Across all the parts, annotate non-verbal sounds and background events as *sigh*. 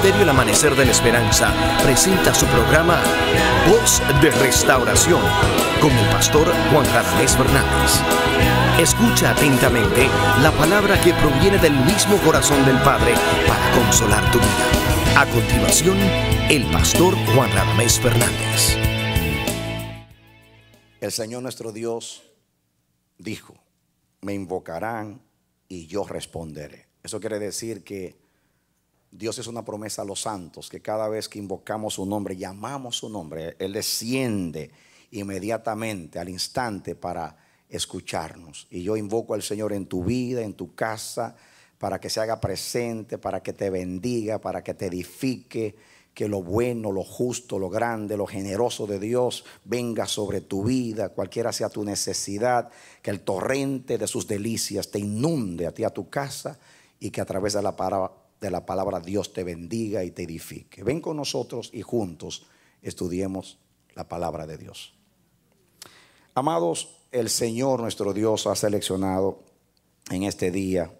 Ministerio El Amanecer de la Esperanza presenta su programa Voz de Restauración con el pastor Juan Ramés Fernández. Escucha atentamente la palabra que proviene del mismo corazón del Padre para consolar tu vida. A continuación, el pastor Juan Ramés Fernández. El Señor nuestro Dios dijo, me invocarán y yo responderé. Eso quiere decir que Dios es una promesa a los santos, que cada vez que invocamos su nombre, llamamos su nombre, Él desciende inmediatamente, al instante, para escucharnos. Y yo invoco al Señor en tu vida, en tu casa, para que se haga presente, para que te bendiga, para que te edifique, que lo bueno, lo justo, lo grande, lo generoso de Dios venga sobre tu vida, cualquiera sea tu necesidad, que el torrente de sus delicias te inunde a ti, a tu casa, y que a través de la palabra, de la palabra Dios te bendiga y te edifique. Ven con nosotros y juntos estudiemos la palabra de Dios. Amados, el Señor nuestro Dios ha seleccionado en este día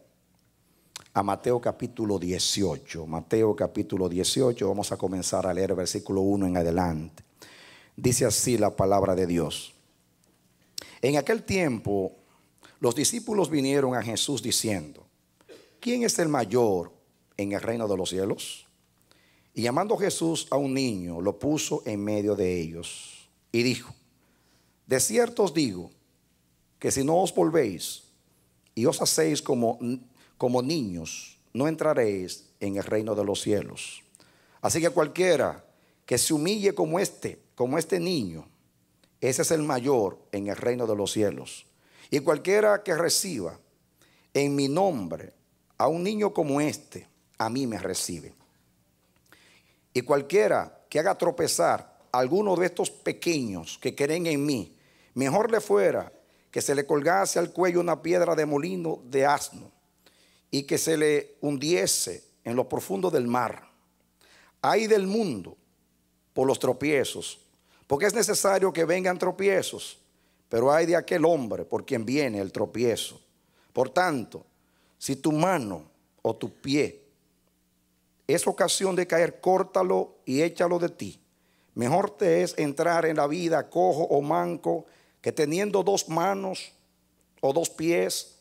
a Mateo capítulo 18. Mateo capítulo 18, vamos a comenzar a leer versículo 1 en adelante. Dice así la palabra de Dios. En aquel tiempo, los discípulos vinieron a Jesús diciendo, ¿quién es el mayor en el reino de los cielos? Y llamando Jesús a un niño, lo puso en medio de ellos y dijo, de cierto os digo que si no os volvéis y os hacéis como, como niños, no entraréis en el reino de los cielos. Así que cualquiera que se humille como este, como este niño, ese es el mayor en el reino de los cielos. Y cualquiera que reciba en mi nombre a un niño como este, a mí me recibe. Y cualquiera que haga tropezar alguno de estos pequeños que creen en mí, mejor le fuera que se le colgase al cuello una piedra de molino de asno y que se le hundiese en lo profundo del mar. Hay del mundo por los tropiezos, porque es necesario que vengan tropiezos, pero hay de aquel hombre por quien viene el tropiezo. Por tanto, si tu mano o tu pie es ocasión de caer, córtalo y échalo de ti. Mejor te es entrar en la vida cojo o manco que teniendo dos manos o dos pies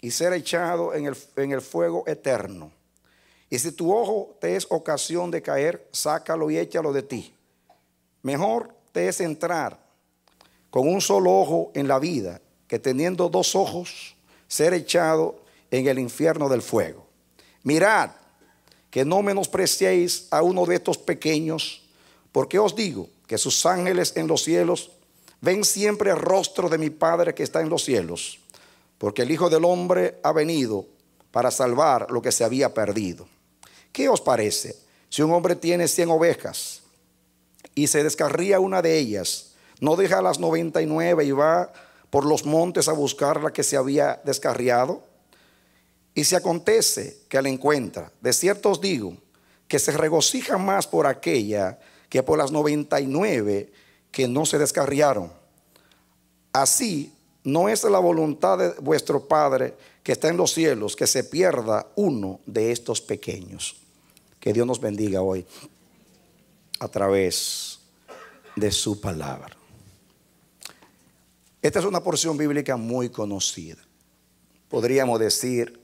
y ser echado en el, fuego eterno. Y si tu ojo te es ocasión de caer, sácalo y échalo de ti. Mejor te es entrar con un solo ojo en la vida que teniendo dos ojos ser echado en el infierno del fuego. Mirad que no menospreciéis a uno de estos pequeños, porque os digo que sus ángeles en los cielos ven siempre el rostro de mi Padre que está en los cielos, porque el Hijo del Hombre ha venido para salvar lo que se había perdido. ¿Qué os parece si un hombre tiene cien ovejas y se descarría una de ellas, no deja las noventa y nueve y va por los montes a buscar la que se había descarriado? Y si acontece que la encuentra, de cierto os digo, que se regocija más por aquella que por las 99 que no se descarriaron. Así no es la voluntad de vuestro Padre que está en los cielos que se pierda uno de estos pequeños. Que Dios nos bendiga hoy a través de su palabra. Esta es una porción bíblica muy conocida. Podríamos decir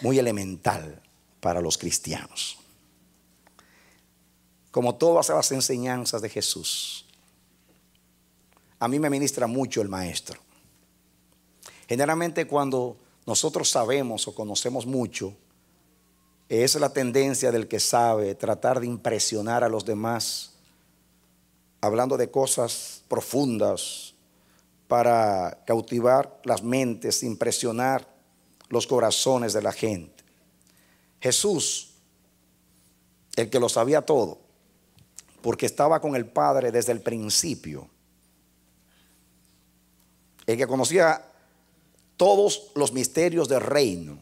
muy elemental para los cristianos. Como todas las enseñanzas de Jesús, a mí me ministra mucho el maestro. Generalmente cuando nosotros sabemos o conocemos mucho, es la tendencia del que sabe tratar de impresionar a los demás, hablando de cosas profundas para cautivar las mentes, impresionar los corazones de la gente. Jesús, el que lo sabía todo, porque estaba con el Padre desde el principio, el que conocía todos los misterios del reino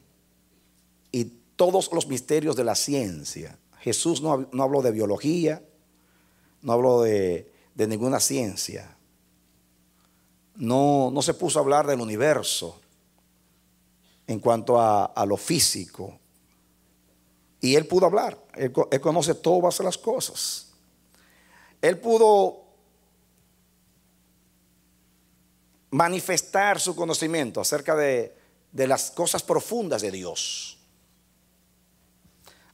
y todos los misterios de la ciencia. Jesús no, habló de biología, no habló de, ninguna ciencia, no, no se puso a hablar del universo, en cuanto a, lo físico. Y él pudo hablar, él, conoce todas las cosas. Él pudo manifestar su conocimiento acerca de, las cosas profundas de Dios.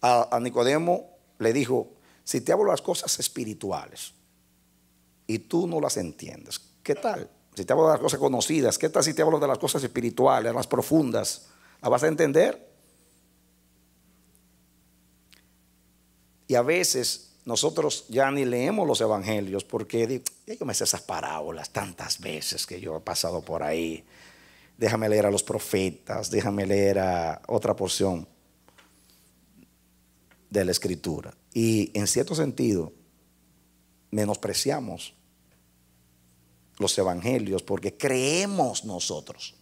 A, Nicodemo le dijo, si te hablo las cosas espirituales y tú no las entiendes, ¿qué tal? Si te hablo de las cosas conocidas, ¿qué tal si te hablo de las cosas espirituales, las profundas? ¿La vas a entender? Y a veces nosotros ya ni leemos los evangelios porque yo me sé esas parábolas tantas veces que yo he pasado por ahí. Déjame leer a los profetas, déjame leer a otra porción de la escritura. Y en cierto sentido, menospreciamos los evangelios porque creemos nosotros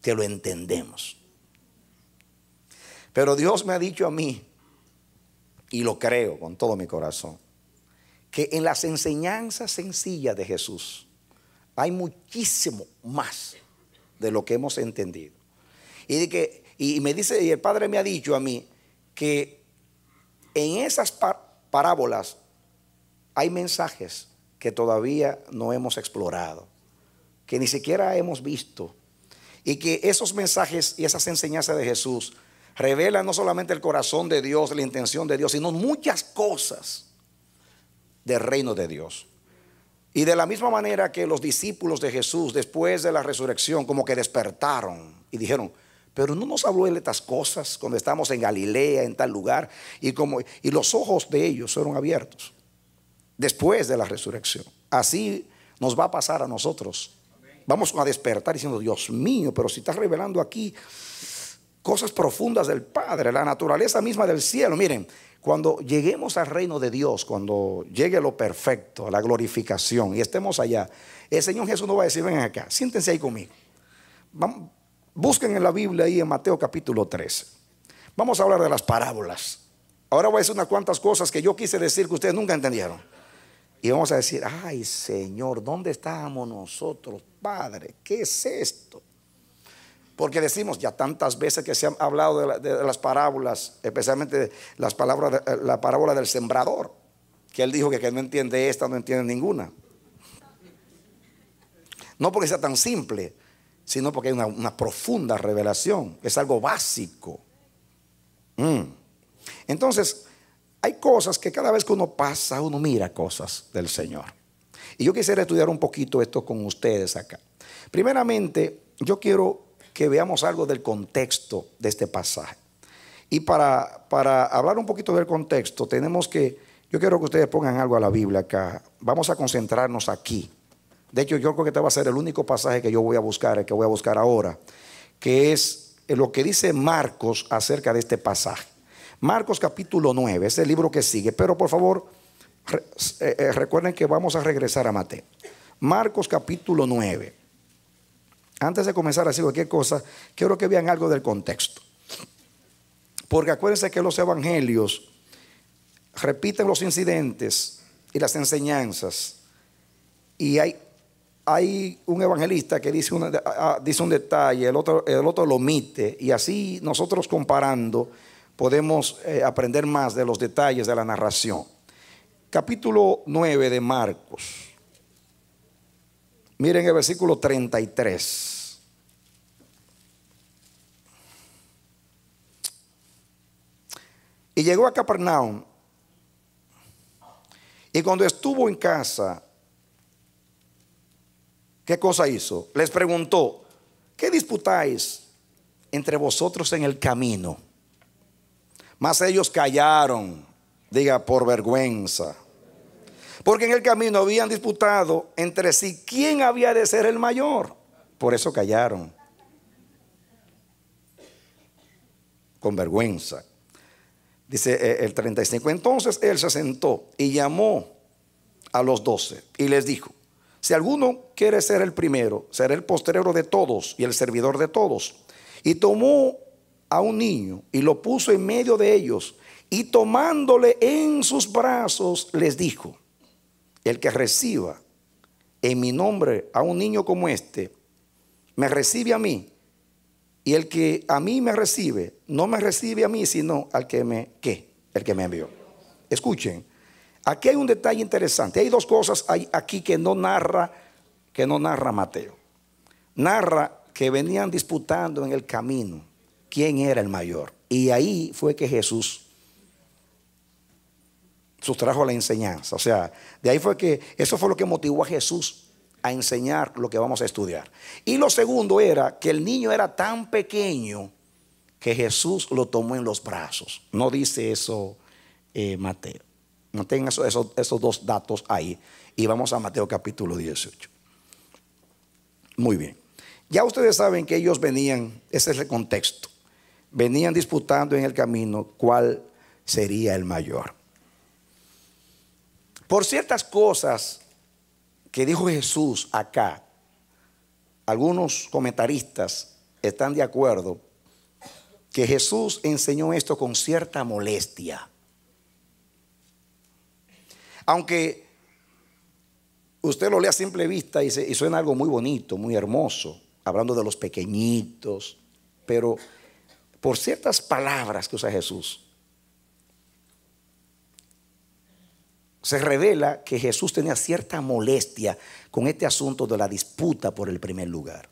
que lo entendemos. Pero Dios me ha dicho a mí, y lo creo con todo mi corazón, que en las enseñanzas sencillas de Jesús hay muchísimo más de lo que hemos entendido. Y, de que, me dice, y el Padre me ha dicho a mí, que en esas parábolas hay mensajes que todavía no hemos explorado, que ni siquiera hemos visto, y que esos mensajes y esas enseñanzas de Jesús revelan no solamente el corazón de Dios, la intención de Dios, sino muchas cosas del reino de Dios. Y de la misma manera que los discípulos de Jesús después de la resurrección como que despertaron y dijeron, pero no nos habló él estas cosas cuando estamos en Galilea, en tal lugar, y, como, y los ojos de ellos fueron abiertos después de la resurrección. Así nos va a pasar a nosotros. Vamos a despertar diciendo, Dios mío, pero si estás revelando aquí cosas profundas del Padre, la naturaleza misma del cielo. Miren, cuando lleguemos al reino de Dios, cuando llegue lo perfecto, la glorificación y estemos allá, el Señor Jesús nos va a decir, ven acá, siéntense ahí conmigo. busquen en la Biblia ahí en Mateo capítulo 13. Vamos a hablar de las parábolas. Ahora voy a decir unas cuantas cosas que yo quise decir que ustedes nunca entendieron. Y vamos a decir, ay Señor, ¿dónde estábamos nosotros, Padre? ¿Qué es esto? Porque decimos ya tantas veces que se han hablado de, las parábolas, especialmente las palabras, eh, la parábola del sembrador, que él dijo que, que no entiende esta, no entiende ninguna. No porque sea tan simple, sino porque hay una, profunda revelación, es algo básico. Mm. Entonces, hay cosas que cada vez que uno pasa, uno mira cosas del Señor. Y yo quisiera estudiar un poquito esto con ustedes acá. Primeramente, yo quiero que veamos algo del contexto de este pasaje. Y para, para hablar un poquito del contexto, tenemos que, yo quiero que ustedes pongan algo a la Biblia acá. Vamos a concentrarnos aquí. De hecho, yo creo que este va a ser el único pasaje que yo voy a buscar, el que voy a buscar ahora, que es lo que dice Marcos acerca de este pasaje. Marcos capítulo 9, es el libro que sigue, pero por favor eh, eh, recuerden que vamos a regresar a Mateo. Marcos capítulo 9. Antes de comenzar a decir cualquier cosa, quiero que vean algo del contexto. Porque acuérdense que los evangelios repiten los incidentes y las enseñanzas. Y hay, un evangelista que ah, dice, un detalle, el otro, el otro lo omite. Y así nosotros comparando podemos eh, aprender más de los detalles de la narración. Capítulo 9 de Marcos. Miren el versículo 33. Y llegó a Capernaum. Y cuando estuvo en casa, ¿qué cosa hizo? Les preguntó, ¿qué disputáis entre vosotros en el camino? Mas ellos callaron, diga, por vergüenza. Porque en el camino habían disputado entre sí quién había de ser el mayor. Por eso callaron. Con vergüenza. Dice eh, el 35. Entonces él se sentó y llamó a los doce y les dijo, si alguno quiere ser el primero, será el postrero de todos y el servidor de todos. Y tomó a un niño y lo puso en medio de ellos y tomándole en sus brazos les dijo, el que reciba en mi nombre a un niño como este, me recibe a mí. Y el que a mí me recibe, no me recibe a mí, sino al que me, ¿qué? El que me envió. Escuchen, aquí hay un detalle interesante. Hay dos cosas aquí que no narra, que no narra Mateo. Narra que venían disputando en el camino quién era el mayor. Y ahí fue que Jesús sustrajo la enseñanza. O sea, de ahí fue que eso fue lo que motivó a Jesús a enseñar lo que vamos a estudiar. Y lo segundo era que el niño era tan pequeño que Jesús lo tomó en los brazos. No dice eso eh, Mateo. No tengan esos dos datos ahí. Y vamos a Mateo capítulo 18. Muy bien. Ya ustedes saben que ellos venían, ese es el contexto venían disputando en el camino cuál sería el mayor. Por ciertas cosas que dijo Jesús acá, algunos comentaristas están de acuerdo que Jesús enseñó esto con cierta molestia. Aunque usted lo lea a simple vista y, y suena algo muy bonito, muy hermoso, hablando de los pequeñitos, pero por ciertas palabras que usa Jesús, se revela que Jesús tenía cierta molestia con este asunto de la disputa por el primer lugar.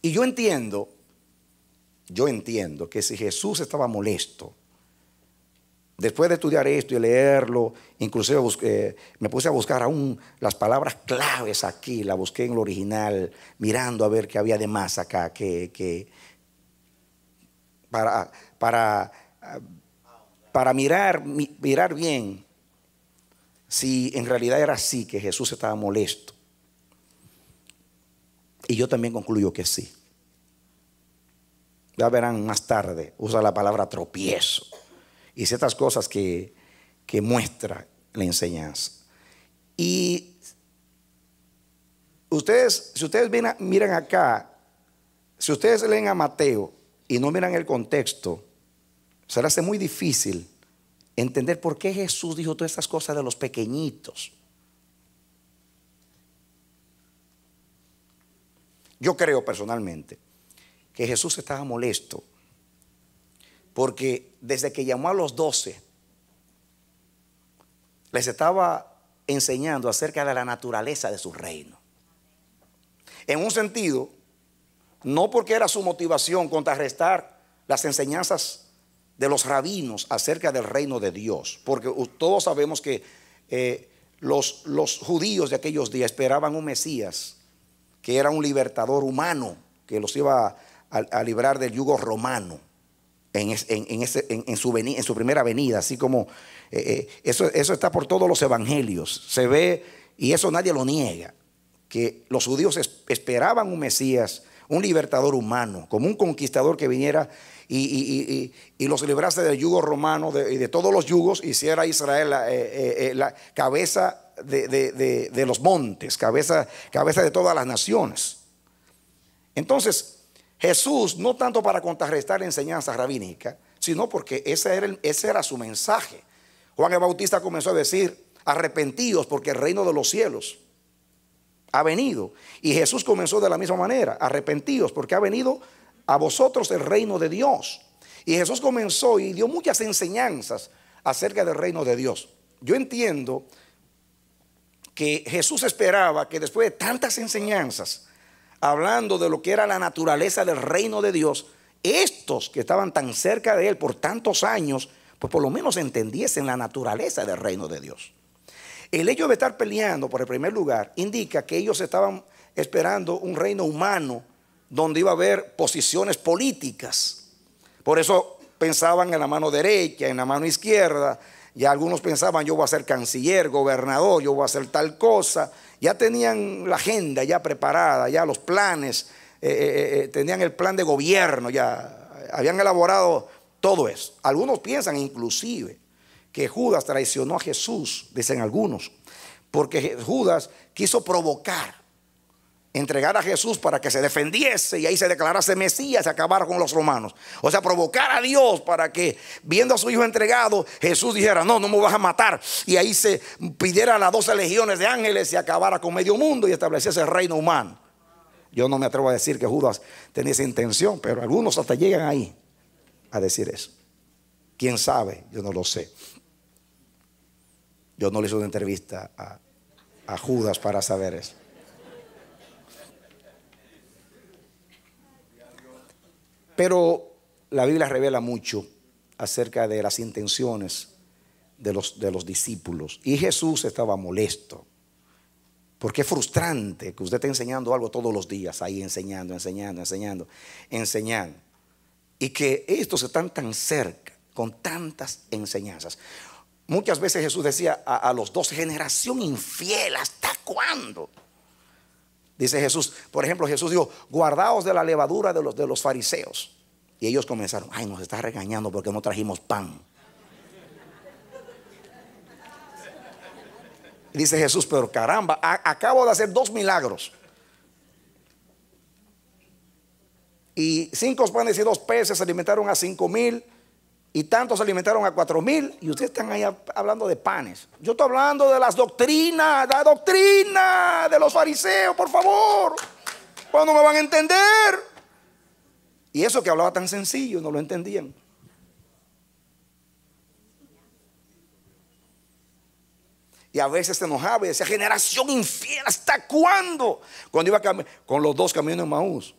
Y yo entiendo, yo entiendo que si Jesús estaba molesto Después de estudiar esto y leerlo, inclusive eh, me puse a buscar aún las palabras claves aquí, la busqué en lo original, mirando a ver qué había de más acá, que, para, mirar, mirar bien si en realidad era así, que Jesús estaba molesto. Y yo también concluyo que sí. Ya verán más tarde, usa la palabra tropiezo y ciertas cosas que, muestra la enseñanza. Y ustedes, si ustedes miran acá, si ustedes leen a Mateo y no miran el contexto, se les hace muy difícil entender por qué Jesús dijo todas estas cosas de los pequeñitos. Yo creo personalmente que Jesús estaba molesto porque desde que llamó a los doce, les estaba enseñando acerca de la naturaleza de su reino. En un sentido, no porque era su motivación contrarrestar las enseñanzas de los rabinos acerca del reino de Dios, porque todos sabemos que eh, los, judíos de aquellos días esperaban un Mesías, que era un libertador humano, que los iba a librar del yugo romano en, en, su, primera venida, así como eh, eh, eso, eso está por todos los evangelios, se ve, y eso nadie lo niega, que los judíos esperaban un Mesías, un libertador humano, como un conquistador que viniera y, los librase del yugo romano y de, todos los yugos, hiciera Israel la, eh, cabeza de, los montes, cabeza, cabeza de todas las naciones. Entonces, Jesús, no tanto para contrarrestar la enseñanza rabínica, sino porque ese era, ese era su mensaje. Juan el Bautista comenzó a decir, arrepentidos porque el reino de los cielos ha venido. Y Jesús comenzó de la misma manera, arrepentidos porque ha venido a vosotros el reino de Dios. Y Jesús comenzó y dio muchas enseñanzas acerca del reino de Dios. Yo entiendo que Jesús esperaba que después de tantas enseñanzas hablando de lo que era la naturaleza del reino de Dios, estos que estaban tan cerca de él por tantos años, pues por lo menos entendiesen la naturaleza del reino de Dios. El hecho de estar peleando por el primer lugar indica que ellos estaban esperando un reino humano donde iba a haber posiciones políticas. Por eso pensaban en la mano derecha, en la mano izquierda, ya algunos pensaban, yo voy a ser canciller, gobernador, yo voy a hacer tal cosa. Ya tenían la agenda ya preparada, ya los planes, eh, eh, eh, tenían el plan de gobierno, ya habían elaborado todo eso. Algunos piensan inclusive que Judas traicionó a Jesús, dicen algunos, porque Judas quiso provocar entregar a Jesús para que se defendiese y ahí se declarase Mesías y acabara con los romanos. O sea, provocar a Dios para que, viendo a su hijo entregado, Jesús dijera, no, no me vas a matar. Y ahí se pidiera a las doce legiones de ángeles y acabara con medio mundo y estableciese el reino humano. Yo no me atrevo a decir que Judas tenía esa intención, pero algunos hasta llegan ahí a decir eso. ¿Quién sabe? Yo no lo sé. Yo no le hice una entrevista a, a Judas para saber eso. Pero la Biblia revela mucho acerca de las intenciones de los, discípulos. Y Jesús estaba molesto. Porque es frustrante que usted esté enseñando algo todos los días, ahí enseñando, enseñando, enseñando, enseñando. Y que estos están tan cerca, con tantas enseñanzas. Muchas veces Jesús decía a, los dos, generación infiel, ¿hasta cuándo? Dice Jesús, por ejemplo, Jesús dijo, guardaos de la levadura de los, de los fariseos. Y ellos comenzaron, ay, nos está regañando porque no trajimos pan. Dice Jesús, pero caramba, acabo de hacer dos milagros. Y cinco panes y dos peces alimentaron a cinco mil y tantos alimentaron a cuatro mil y ustedes están ahí hablando de panes. Yo estoy hablando de las doctrinas, la doctrina de los fariseos, por favor. ¿Cuándo me van a entender? Y eso que hablaba tan sencillo, no lo entendían. Y a veces se enojaba y decía, generación infiel, ¿hasta cuándo? Cuando iba con los dos caminos de Maús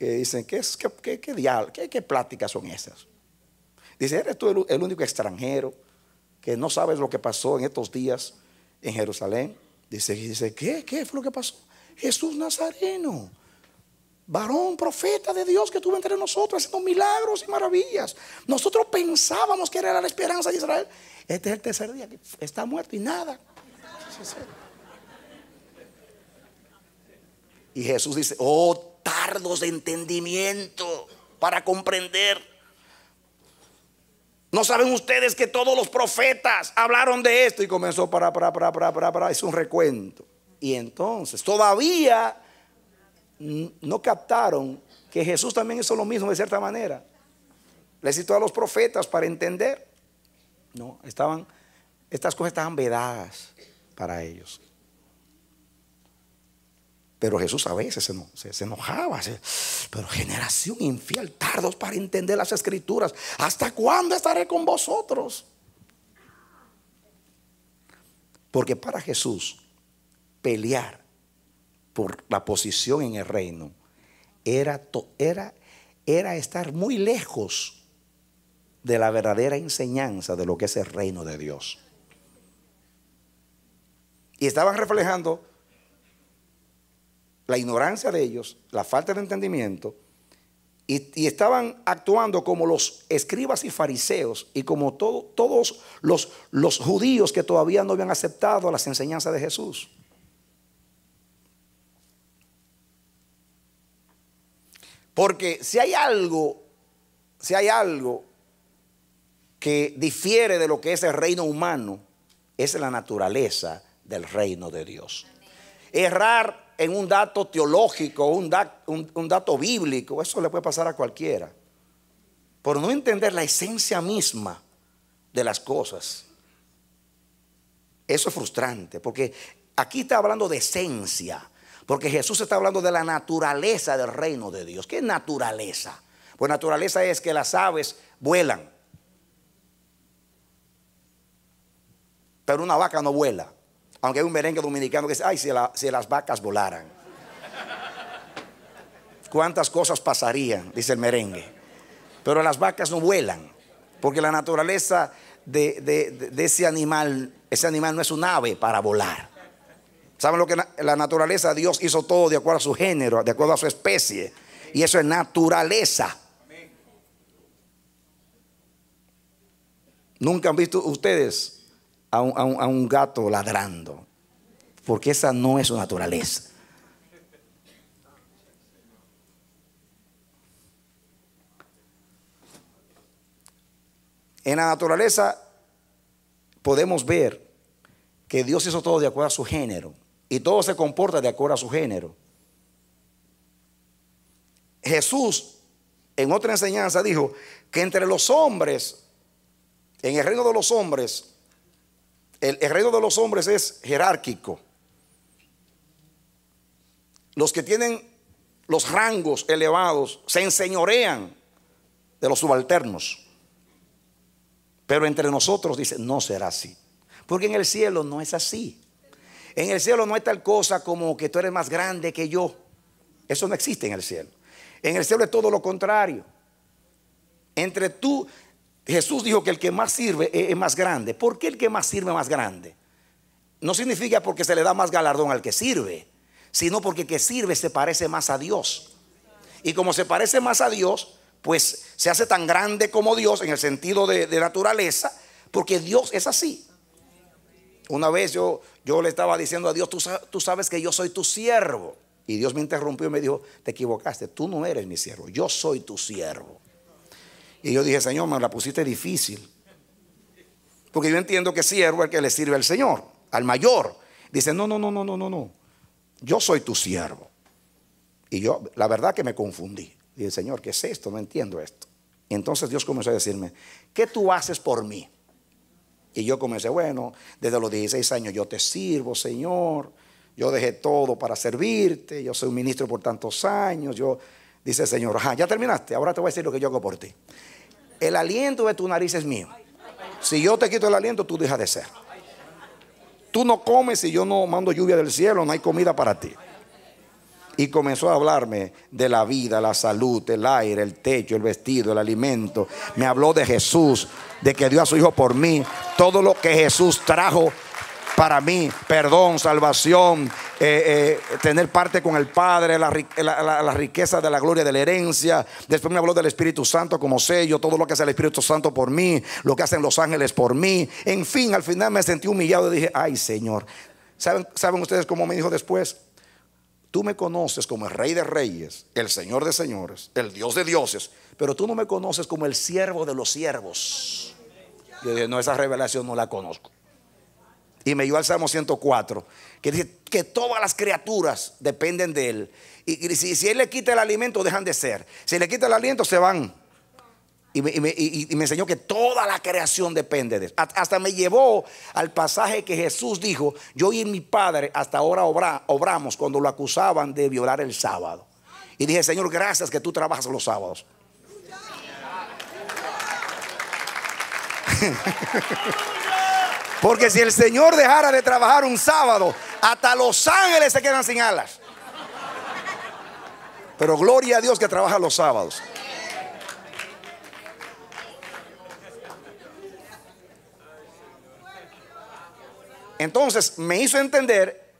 que dicen, ¿qué, es, qué, qué, qué, pláticas son esas? Dice, eres tú el, único extranjero que no sabes lo que pasó en estos días en Jerusalén. Dice, dice ¿qué, ¿qué fue lo que pasó? Jesús Nazareno, varón profeta de Dios que estuvo entre nosotros haciendo milagros y maravillas. Nosotros pensábamos que era la esperanza de Israel. Este es el tercer día que está muerto y nada. Y Jesús dice, oh, tardos de entendimiento para comprender. No saben ustedes que todos los profetas hablaron de esto y comenzó para, para, para, para, para, para, es un recuento. Y entonces todavía no captaron que Jesús también hizo lo mismo de cierta manera. Le citó a los profetas para entender. No, estaban, estas cosas estaban vedadas para ellos. Pero Jesús a veces se, enojaba. pero generación infiel, tardos para entender las escrituras. ¿Hasta cuándo estaré con vosotros? Porque para Jesús pelear por la posición en el reino era, era, era estar muy lejos de la verdadera enseñanza de lo que es el reino de Dios. Y estaban reflejando la ignorancia de ellos, la falta de entendimiento, y, estaban actuando como los escribas y fariseos y como todos los, los judíos que todavía no habían aceptado las enseñanzas de Jesús. Porque si hay algo, si hay algo que difiere de lo que es el reino humano, es la naturaleza del reino de Dios errar en un dato teológico, un, dato bíblico, eso le puede pasar a cualquiera, por no entender la esencia misma de las cosas. Eso es frustrante, porque aquí está hablando de esencia, porque Jesús está hablando de la naturaleza del reino de Dios. ¿Qué es naturaleza? Pues naturaleza es que las aves vuelan, pero una vaca no vuela. Aunque hay un merengue dominicano que dice, ay, si, las vacas volaran. ¿Cuántas cosas pasarían? Dice el merengue. Pero las vacas no vuelan, porque la naturaleza de, ese animal, ese animal no es un ave para volar. ¿Saben lo que la, la naturaleza? Dios hizo todo de acuerdo a su género, de acuerdo a su especie. Y eso es naturaleza. Nunca han visto ustedes a un, gato ladrando, porque esa no es su naturaleza. En la naturaleza podemos ver que Dios hizo todo de acuerdo a su género y todo se comporta de acuerdo a su género. Jesús en otra enseñanza dijo que entre los hombres, en el reino de los hombres, el, reino de los hombres es jerárquico. Los que tienen los rangos elevados se enseñorean de los subalternos. Pero entre nosotros dice, no será así. Porque en el cielo no es así. En el cielo no hay tal cosa como que tú eres más grande que yo. Eso no existe en el cielo. En el cielo es todo lo contrario. Entre tú, Jesús dijo que el que más sirve es más grande. ¿Por qué el que más sirve es más grande? No significa porque se le da más galardón al que sirve, sino porque el que sirve se parece más a Dios. Y como se parece más a Dios, pues se hace tan grande como Dios en el sentido de, naturaleza, porque Dios es así. Una vez yo, yo le estaba diciendo a Dios, tú, tú sabes que yo soy tu siervo. Y Dios me interrumpió y me dijo, te equivocaste, tú no eres mi siervo, yo soy tu siervo. Y yo dije, Señor, me la pusiste difícil. Porque yo entiendo que siervo es el que le sirve al Señor, al mayor. Dice, no, no, no, no, no, no, no. Yo soy tu siervo. Y yo, la verdad que me confundí. Dije, Señor, ¿qué es esto? No entiendo esto. Y entonces Dios comenzó a decirme, ¿qué tú haces por mí? Y yo comencé, bueno, desde los 16 años yo te sirvo, Señor. Yo dejé todo para servirte. Yo soy un ministro por tantos años. Yo Dice el Señor, ya terminaste, ahora te voy a decir lo que yo hago por ti. El aliento de tu nariz es mío. Si yo te quito el aliento, tú dejas de ser. Tú no comes si yo no mando lluvia del cielo, no hay comida para ti. Y comenzó a hablarme de la vida, la salud, el aire, el techo, el vestido, el alimento. Me habló de Jesús, de que dio a su hijo por mí, todo lo que Jesús trajo para mí, perdón, salvación, eh, eh, tener parte con el Padre, la, riqueza de la gloria de la herencia. Después me habló del Espíritu Santo como sello, todo lo que hace el Espíritu Santo por mí, lo que hacen los ángeles por mí. En fin, al final me sentí humillado y dije, ay Señor, ¿saben, ¿saben ustedes cómo me dijo después? Tú me conoces como el Rey de Reyes, el Señor de Señores, el Dios de Dioses, pero tú no me conoces como el siervo de los siervos. Yo dije, no, esa revelación no la conozco y me llevó al Salmo 104, que dice que todas las criaturas dependen de Él. Y, si, Él le quita el alimento, dejan de ser. Si le quita el aliento, se van. Y me, enseñó que toda la creación depende de Él. Hasta me llevó al pasaje que Jesús dijo, yo y mi Padre hasta ahora obramos cuando lo acusaban de violar el sábado. Y dije, Señor, gracias que tú trabajas los sábados. *laughs* Porque si el Señor dejara de trabajar un sábado, hasta los ángeles se quedan sin alas. Pero gloria a Dios que trabaja los sábados. Entonces me hizo entender,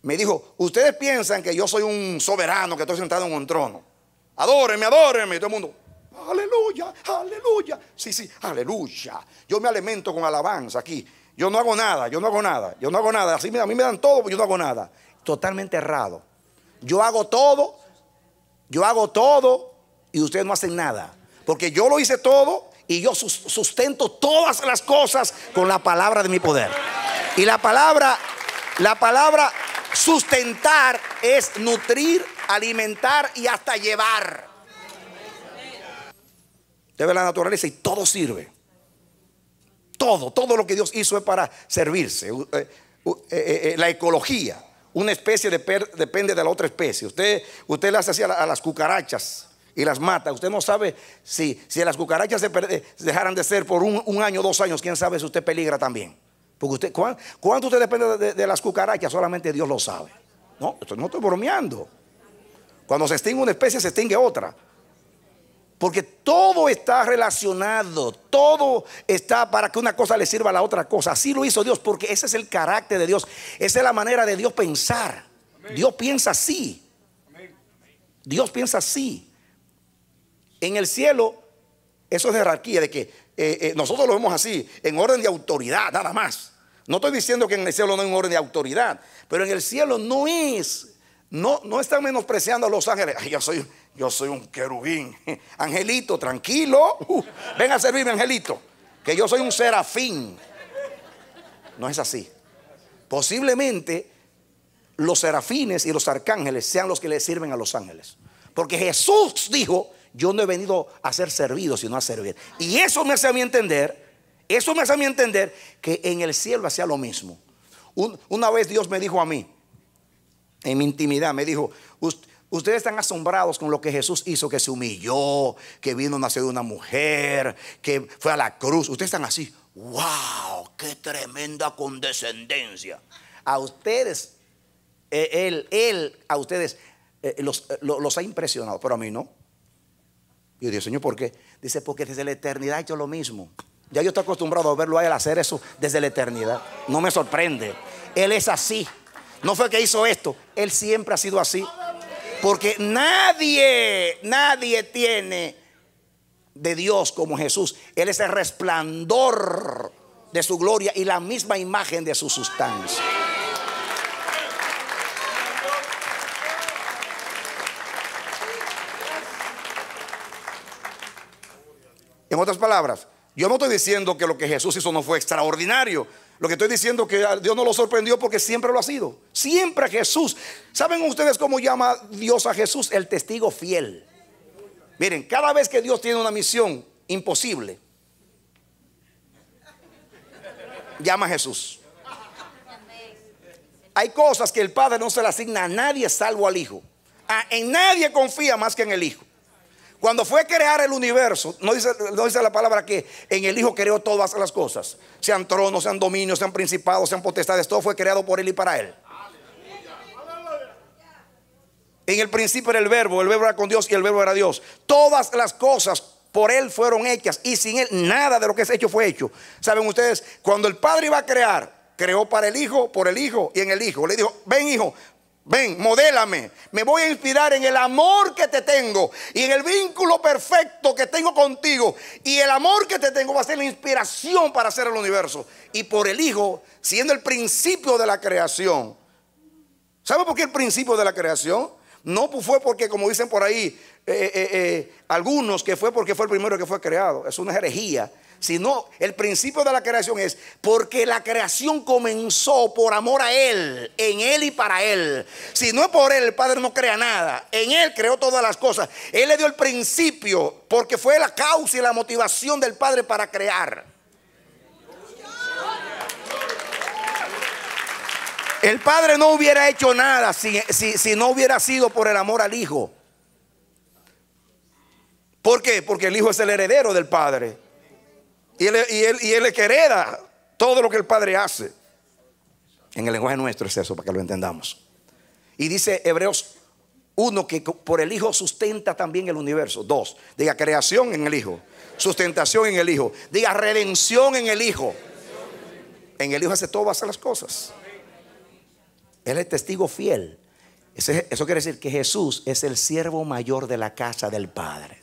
me dijo, ustedes piensan que yo soy un soberano, que estoy sentado en un trono. Adórenme, adórenme, todo el mundo aleluya, aleluya. Sí, sí, aleluya. Yo me alimento con alabanza aquí. Yo no hago nada, yo no hago nada, yo no hago nada. Así a mí me dan todo, pero yo no hago nada. Totalmente errado. Yo hago todo, yo hago todo y ustedes no hacen nada. Porque yo lo hice todo y yo sustento todas las cosas con la palabra de mi poder. Y la palabra, la palabra sustentar es nutrir, alimentar y hasta llevar. Usted ve la naturaleza y todo sirve. Todo, todo lo que Dios hizo es para servirse. Eh, eh, eh, la ecología, una especie depende de la otra especie. Usted, usted le hace así a, las cucarachas y las mata. Usted no sabe si, si las cucarachas se, dejaran de ser por un, año, dos años, quién sabe si usted peligra también. Porque usted, ¿cuánto, usted depende de, las cucarachas? Solamente Dios lo sabe. No, no estoy bromeando. Cuando se extingue una especie, se extingue otra. Porque todo está relacionado, todo está para que una cosa le sirva a la otra cosa. Así lo hizo Dios, porque ese es el carácter de Dios, esa es la manera de Dios pensar. Dios piensa así. Dios piensa así. En el cielo, eso es jerarquía, de que eh, eh, nosotros lo vemos así, en orden de autoridad, nada más. No estoy diciendo que en el cielo no hay un orden de autoridad, pero en el cielo no es no, no están menospreciando a los ángeles. Ay, yo, soy, yo soy un querubín. *laughs* Angelito, tranquilo. Uh, ven a servirme, Angelito. Que yo soy un serafín. No es así. Posiblemente los serafines y los arcángeles sean los que le sirven a los ángeles. Porque Jesús dijo, yo no he venido a ser servido, sino a servir. Y eso me hace a mí entender, eso me hace a mí entender que en el cielo hacía lo mismo. una vez Dios me dijo a mí, en mi intimidad, me dijo, ustedes están asombrados con lo que Jesús hizo, que se humilló, que vino nacido de una mujer, que fue a la cruz. Ustedes están así, wow, qué tremenda condescendencia. A ustedes, eh, él, él, a ustedes eh, eh, los, ha impresionado, pero a mí no. Y yo digo, Señor, ¿por qué? Dice, porque desde la eternidad hecho lo mismo. Ya yo estoy acostumbrado a verlo a él hacer eso desde la eternidad. No me sorprende. Él es así. No fue que hizo esto. Él siempre ha sido así. Porque nadie, nadie tiene de Dios como Jesús. Él es el resplandor de su gloria y la misma imagen de su sustancia. En otras palabras, yo no estoy diciendo que lo que Jesús hizo no fue extraordinario, lo que estoy diciendo es que Dios no lo sorprendió porque siempre lo ha sido. Siempre Jesús. ¿Saben ustedes cómo llama Dios a Jesús? El testigo fiel. Miren, cada vez que Dios tiene una misión imposible, llama a Jesús. Hay cosas que el Padre no se le asigna a nadie salvo al Hijo. Ah, en nadie confía más que en el Hijo. Cuando fue a crear el universo, no dice, dice la palabra que en el Hijo creó todas las cosas. Sean tronos, sean dominios, sean principados, sean potestades, todo fue creado por Él y para Él. En el principio era el verbo, el verbo era con Dios y el verbo era Dios. Todas las cosas por Él fueron hechas y sin Él nada de lo que es hecho fue hecho. Saben ustedes, cuando el Padre iba a crear, creó para el Hijo, por el Hijo y en el Hijo. Le dijo, ven Hijo, Ven, modélame. Me voy a inspirar en el amor que te tengo y en el vínculo perfecto que tengo contigo. Y el amor que te tengo va a ser la inspiración para hacer el universo. Y por el Hijo, siendo el principio de la creación. ¿Sabe por qué el principio de la creación? No pues, fue porque, como dicen por ahí eh, eh, eh, algunos, que fue porque fue el primero que fue creado. Es una herejía. Sino el principio de la creación es porque la creación comenzó por amor a Él, en Él y para Él. Si no es por Él, el Padre no crea nada. En Él creó todas las cosas. Él le dio el principio porque fue la causa y la motivación del Padre para crear. El padre no hubiera hecho nada si, no hubiera sido por el amor al hijo. ¿Por qué? Porque el hijo es el heredero del padre. Y él, y es hereda todo lo que el padre hace. En el lenguaje nuestro es eso, para que lo entendamos. Y dice Hebreos 1 que por el hijo sustenta también el universo. 2. Diga creación en el hijo. Sustentación en el hijo. Diga redención en el hijo. En el hijo hace todas las cosas. Él es testigo fiel. Eso quiere decir que Jesús es el siervo mayor de la casa del Padre.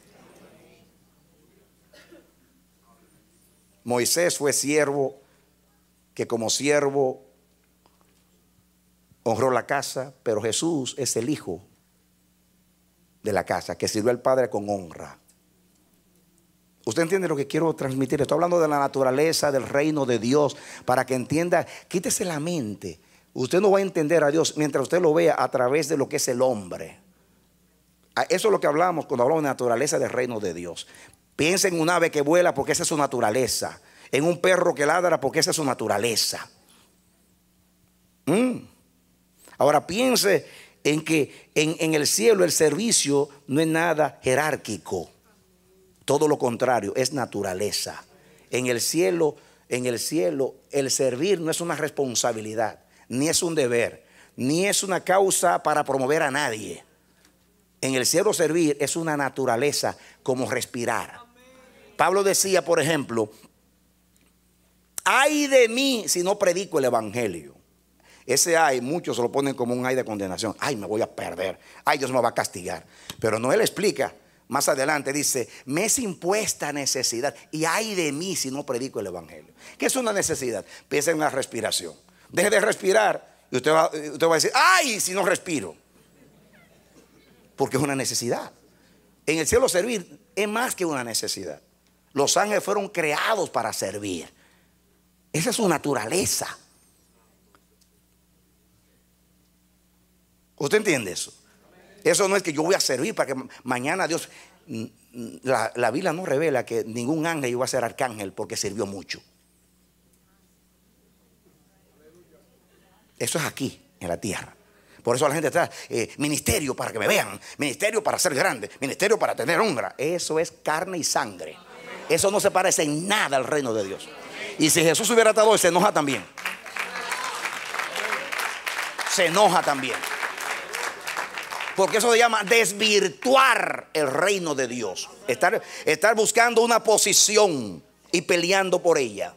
Moisés fue siervo que como siervo honró la casa, pero Jesús es el hijo de la casa que sirvió al Padre con honra. Usted entiende lo que quiero transmitir. Estoy hablando de la naturaleza del reino de Dios para que entienda. Quítese la mente Usted no va a entender a Dios mientras usted lo vea a través de lo que es el hombre. Ah, eso es lo que hablamos cuando hablamos de naturaleza del reino de Dios. Piensa en un ave que vuela porque esa es su naturaleza. En un perro que ladra porque esa es su naturaleza. Mm. Ahora piense en que en, en el cielo el servicio no es nada jerárquico. Todo lo contrario, es naturaleza. En el cielo, en el cielo, el servir no es una responsabilidad ni es un deber, ni es una causa para promover a nadie. En el cielo servir es una naturaleza como respirar. Pablo decía, por ejemplo, ay de mí si no predico el Evangelio. Ese hay muchos lo ponen como un hay de condenación. Ay, me voy a perder. Ay, Dios me va a castigar. Pero no él explica. Más adelante dice, me es impuesta necesidad. Y ay de mí si no predico el Evangelio. ¿Qué es una necesidad? Piensa en la respiración. Deje de respirar. Y usted va, a decir, ay, si no respiro. Porque es una necesidad. En el cielo servir es más que una necesidad. Los ángeles fueron creados para servir. Esa es su naturaleza. ¿Usted entiende eso? Eso no es que yo voy a servir para que mañana Dios... Mm, mm, la, la Biblia no revela que ningún ángel iba a ser arcángel porque sirvió mucho. Eso es aquí, en la tierra. Por eso la gente está, eh, ministerio para que me vean, ministerio para ser grande, ministerio para tener honra. Eso es carne y sangre. Eso no se parece en nada al reino de Dios. Y si Jesús hubiera estado hoy, se enoja también. Se enoja también. Porque eso se llama desvirtuar el reino de Dios. estar buscando una posición y peleando por ella.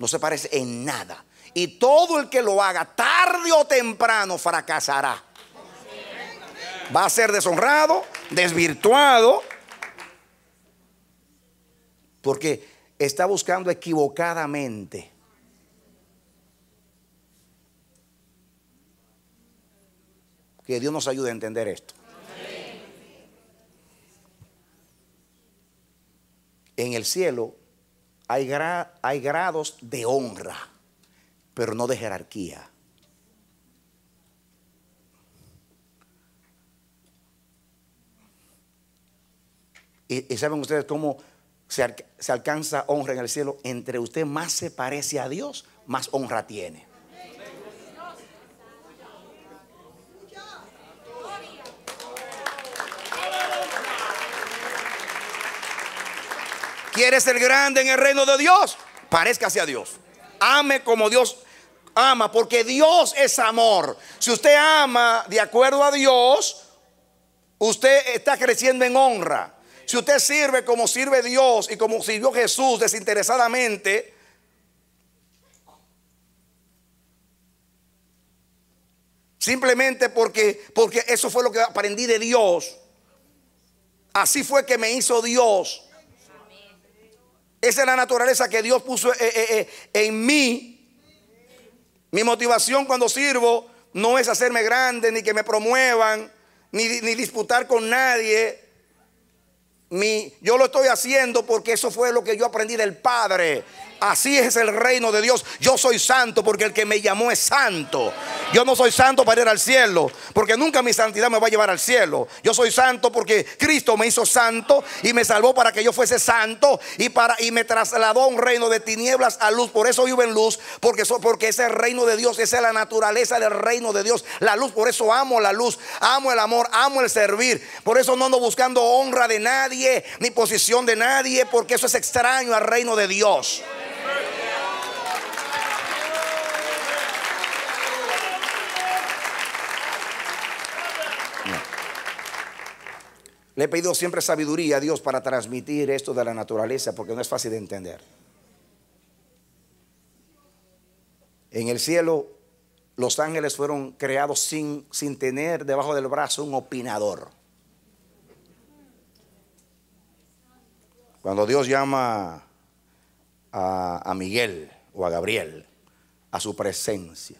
No se parece en nada. Y todo el que lo haga tarde o temprano fracasará. Va a ser deshonrado, desvirtuado, porque está buscando equivocadamente. Que Dios nos ayude a entender esto. En el cielo hay, hay grados de honra, pero no de jerarquía. Y, saben ustedes cómo se, se alcanza honra en el cielo. Entre usted más se parece a Dios, más honra tiene. ¿Quieres ser grande en el reino de Dios? Parezca hacia Dios. Ame como Dios ama, porque Dios es amor. Si usted ama de acuerdo a Dios, usted está creciendo en honra. Si usted sirve como sirve Dios y como sirvió Jesús desinteresadamente, simplemente porque, porque eso fue lo que aprendí de Dios, así fue que me hizo Dios. Esa es la naturaleza que Dios puso eh, eh, eh, en mí. Mi motivación cuando sirvo no es hacerme grande, ni que me promuevan, ni, ni disputar con nadie. yo lo estoy haciendo porque eso fue lo que yo aprendí del Padre. Así es el reino de Dios. Yo soy santo porque el que me llamó es santo. Yo no soy santo para ir al cielo, porque nunca mi santidad me va a llevar al cielo. Yo soy santo porque Cristo me hizo santo y me salvó para que yo fuese santo y para y me trasladó a un reino de tinieblas a luz. Por eso vivo en luz, porque so, porque ese reino de Dios, esa es la naturaleza del reino de Dios, la luz. Por eso amo la luz, amo el amor, amo el servir. Por eso no ando buscando honra de nadie ni posición de nadie, porque eso es extraño al reino de Dios. Le he pedido siempre sabiduría a Dios para transmitir esto de la naturaleza, porque no es fácil de entender. En el cielo, los ángeles fueron creados sin, sin tener debajo del brazo un opinador. Cuando Dios llama a, a Miguel o a Gabriel a su presencia,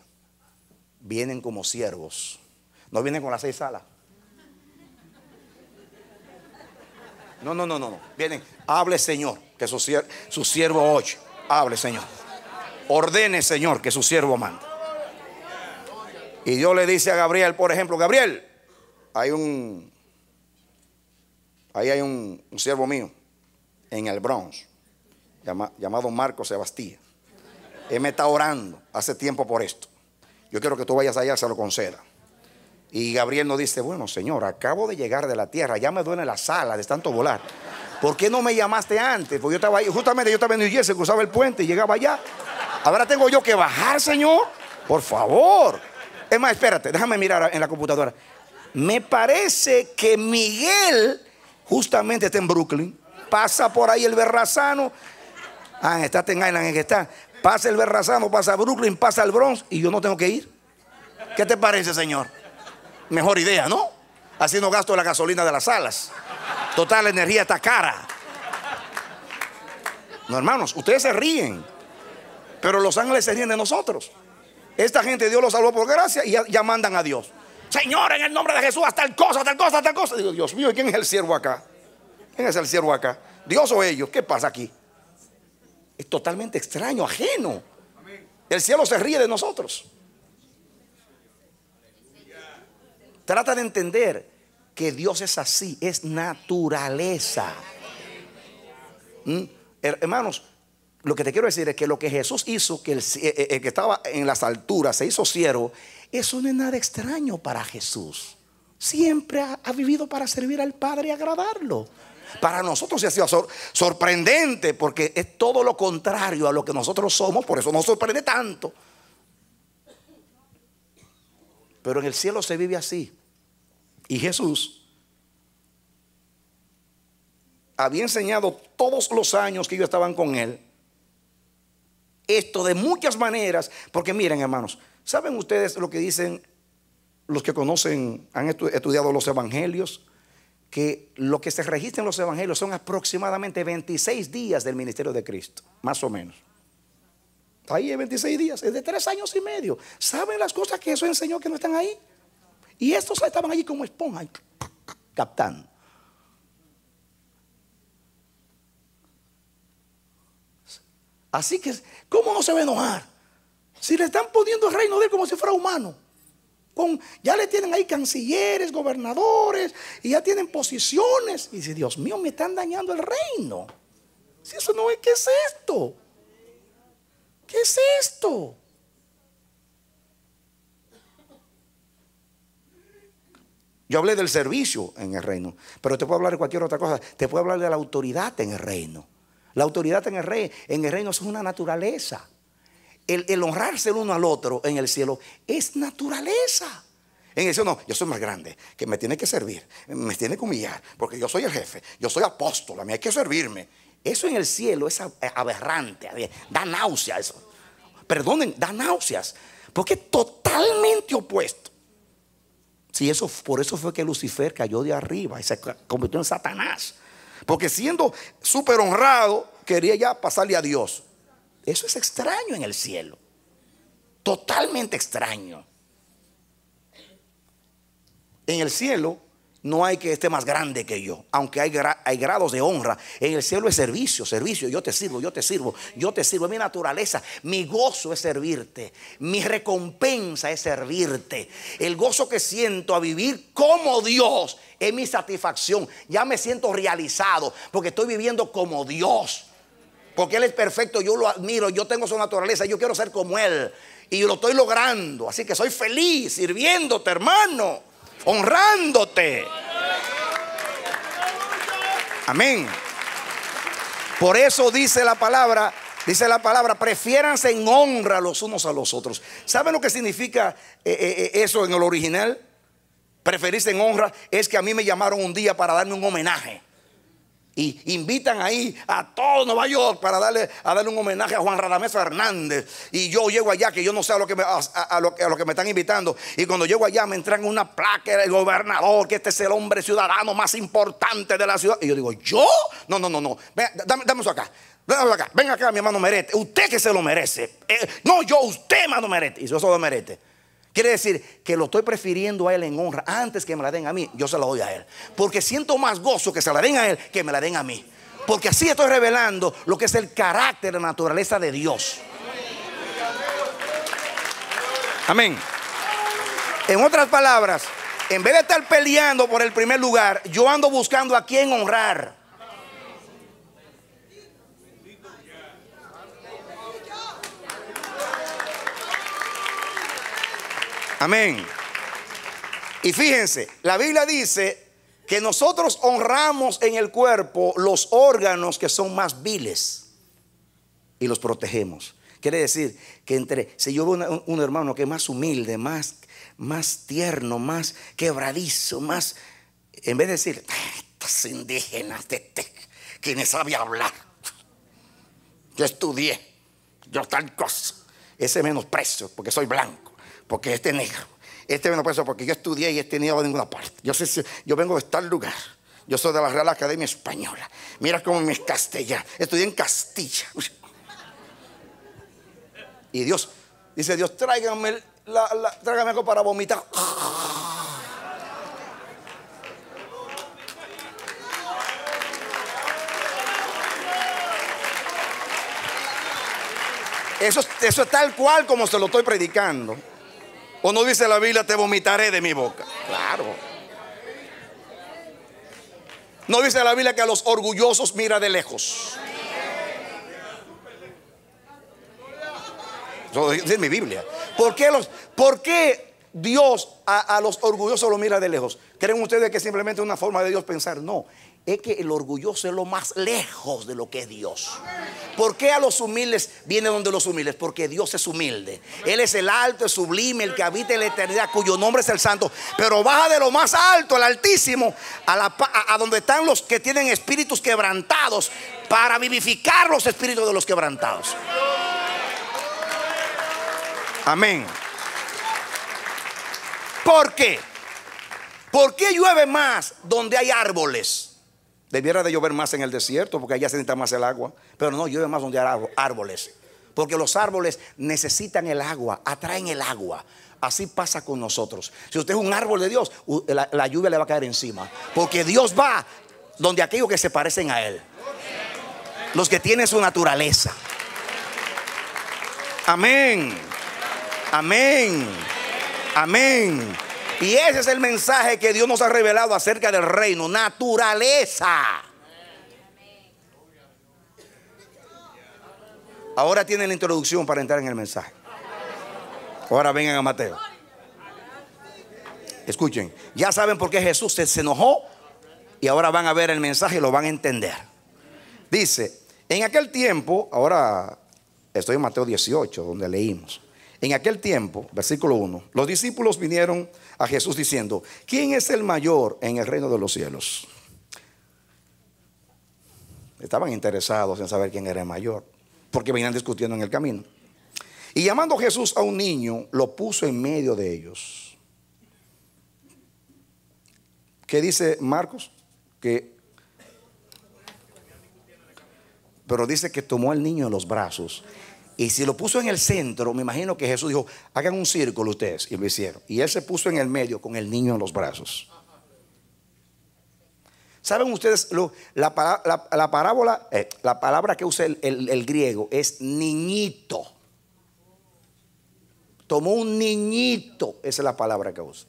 vienen como siervos. No vienen con las seis alas. No, no, no, no. Vienen, hable Señor, que su, siervo oye. Hable Señor. Ordene Señor, que su siervo manda. Y Dios le dice a Gabriel, por ejemplo, Gabriel, hay un, ahí hay un, siervo mío en el Bronx, llamado Marco Sebastián. Él me está orando hace tiempo por esto. Yo quiero que tú vayas allá y se lo conceda. Y Gabriel nos dice, bueno, señor, acabo de llegar de la tierra, ya me duele la sala de tanto volar. ¿Por qué no me llamaste antes? Porque yo estaba ahí, justamente yo estaba en New Jersey, cruzaba el puente y llegaba allá. Ahora tengo yo que bajar, señor. Por favor. Es más, espérate, déjame mirar en la computadora. Me parece que Miguel justamente está en Brooklyn. Pasa por ahí el Berrazano. Ah, está en Island, en que está. Pasa el Berrazano, pasa a Brooklyn, pasa el Bronx y yo no tengo que ir. ¿Qué te parece, señor? mejor idea, ¿no? Así no gasto la gasolina de las alas. Total, la energía está cara. No, hermanos, ustedes se ríen, pero los ángeles se ríen de nosotros. Esta gente Dios los salvó por gracia y ya, mandan a Dios. Señor, en el nombre de Jesús, hasta tal cosa, tal cosa, tal cosa. Digo, Dios mío, quién es el siervo acá? ¿Quién es el siervo acá? ¿Dios o ellos? ¿Qué pasa aquí? Es totalmente extraño, ajeno. El cielo se ríe de nosotros. Trata de entender que Dios es así, es naturaleza. ¿Mm? Hermanos, lo que te quiero decir es que lo que Jesús hizo, que el, eh, eh, que estaba en las alturas se hizo siervo, eso no es nada extraño para Jesús. Siempre ha, vivido para servir al Padre y agradarlo. Para nosotros se ha sido sorprendente porque es todo lo contrario a lo que nosotros somos, por eso nos sorprende tanto. Pero en el cielo se vive así. Y Jesús había enseñado todos los años que ellos estaban con él esto de muchas maneras, porque miren hermanos, ¿saben ustedes lo que dicen los que conocen, han estudiado los evangelios? Que lo que se registra en los evangelios son aproximadamente 26 días del ministerio de Cristo, más o menos. ahí hay 26 días, es de tres años y medio. ¿Saben las cosas que eso enseñó que no están ahí? Y estos estaban allí como esponja, captando. Así que, ¿cómo no se va a enojar? Si le están poniendo el reino de él como si fuera humano. Con, ya le tienen ahí cancilleres, gobernadores, y ya tienen posiciones. Y si Dios mío, me están dañando el reino. Si eso no es, ¿qué es esto? ¿Qué es esto? Yo hablé del servicio en el reino, pero te puedo hablar de cualquier otra cosa. Te puedo hablar de la autoridad en el reino. La autoridad en el, en el reino es una naturaleza. El, honrarse el uno al otro en el cielo es naturaleza. En el cielo no, yo soy más grande, que me tiene que servir, me tiene que humillar, porque yo soy el jefe, yo soy apóstol, a hay que servirme. Eso en el cielo es aberrante, da náuseas eso. Perdonen, da náuseas, porque es totalmente opuesto eso, por eso fue que Lucifer cayó de arriba y se convirtió en Satanás. Porque siendo súper honrado, quería ya pasarle a Dios. Eso es extraño en el cielo. Totalmente extraño. En el cielo no hay que esté más grande que yo, aunque hay, hay grados de honra. En el cielo es servicio, servicio. Yo te sirvo, yo te sirvo, yo te sirvo. Es mi naturaleza, mi gozo es servirte, mi recompensa es servirte. El gozo que siento a vivir como Dios es mi satisfacción. Ya me siento realizado porque estoy viviendo como Dios. Porque Él es perfecto, yo lo admiro, yo tengo su naturaleza, yo quiero ser como Él. Y lo estoy logrando. Así que soy feliz sirviéndote, hermano honrándote. Amén. Por eso dice la palabra, dice la palabra, prefiéranse en honra los unos a los otros. ¿Saben lo que significa eh, eh, eh, eso en el original? Preferirse en honra es que a mí me llamaron un día para darme un homenaje. Y invitan ahí a todo Nueva York para darle, a darle un homenaje a Juan Radamés Hernández Y yo llego allá, que yo no sé a lo que me, lo, que me están invitando. Y cuando llego allá me entran una placa del gobernador, que este es el hombre ciudadano más importante de la ciudad. Y yo digo, ¿yo? No, no, no, no. dame, eso acá. venga acá, ven acá, mi hermano Merete. Usted que se lo merece. Eh, no, yo, usted, hermano Merete. Y yo lo merece. Quiere decir que lo estoy prefiriendo a Él en honra antes que me la den a mí. Yo se la doy a Él. Porque siento más gozo que se la den a Él que me la den a mí. Porque así estoy revelando lo que es el carácter, la naturaleza de Dios. Amén. En otras palabras, en vez de estar peleando por el primer lugar, yo ando buscando a quién honrar. Amén. Y fíjense, la Biblia dice que nosotros honramos en el cuerpo los órganos que son más viles y los protegemos. Quiere decir que entre, si yo veo un, un hermano que es más humilde, más, más tierno, más quebradizo, más, en vez de decir, estos indígenas, de te, este, que saben hablar, yo estudié, yo tal cosa, ese menosprecio, porque soy blanco porque este negro, este lo puede porque yo estudié y este tenido iba ninguna parte. Yo, sé, yo vengo de tal lugar. Yo soy de la Real Academia Española. Mira cómo me es castellano. Estudié en Castilla. Y Dios, dice Dios, tráigame, la, algo para vomitar. Eso, eso es tal cual como se lo estoy predicando. ¿O no dice la Biblia, te vomitaré de mi boca? Claro. ¿No dice la Biblia que a los orgullosos mira de lejos? Es mi Biblia. ¿Por qué, los, Dios a, a los orgullosos lo mira de lejos? ¿Creen ustedes que simplemente es una forma de Dios pensar? No, es que el orgulloso es lo más lejos de lo que es Dios. ¿Por qué a los humildes viene donde los humildes? Porque Dios es humilde. Él es el alto, el sublime, el que habita en la eternidad, cuyo nombre es el santo. Pero baja de lo más alto, el altísimo, a, a donde están los que tienen espíritus quebrantados, para vivificar los espíritus de los quebrantados. Amén. ¿Por qué? ¿Por qué llueve más donde hay árboles? Debiera de llover más en el desierto porque allá se necesita más el agua. Pero no, llueve más donde hay árboles. Porque los árboles necesitan el agua, atraen el agua. Así pasa con nosotros. Si usted es un árbol de Dios, la, lluvia le va a caer encima. Porque Dios va donde aquellos que se parecen a Él. Los que tienen su naturaleza. Amén. Amén. Amén. Y ese es el mensaje que Dios nos ha revelado acerca del reino, naturaleza. Ahora tienen la introducción para entrar en el mensaje. Ahora vengan a Mateo. Escuchen, ya saben por qué Jesús se, enojó y ahora van a ver el mensaje y lo van a entender. Dice, en aquel tiempo, ahora estoy en Mateo 18, donde leímos. En aquel tiempo, versículo 1, los discípulos vinieron a Jesús diciendo, ¿quién es el mayor en el reino de los cielos? Estaban interesados en saber quién era el mayor, porque venían discutiendo en el camino. Y llamando Jesús a un niño, lo puso en medio de ellos. ¿Qué dice Marcos? Que pero dice que tomó al niño en los brazos y si lo puso en el centro, me imagino que Jesús dijo, hagan un círculo ustedes. Y lo hicieron. Y él se puso en el medio con el niño en los brazos. ¿Saben ustedes la, parábola, eh, la palabra que usa el, el griego es niñito? Tomó un niñito, esa es la palabra que usa.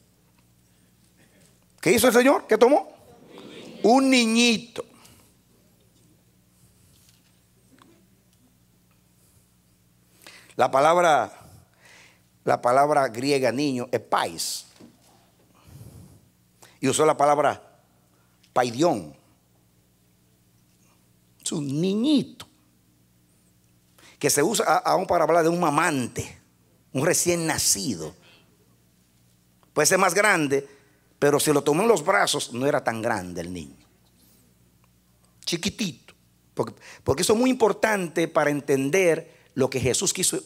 ¿Qué hizo el Señor? ¿Qué tomó? Un niñito. La palabra, la palabra griega niño es pais. Y usó la palabra paidión. Es un niñito. Que se usa aún para hablar de un mamante, un recién nacido. Puede ser más grande, pero si lo tomó en los brazos, no era tan grande el niño. Chiquitito. Porque, porque eso es muy importante para entender lo que Jesús quiso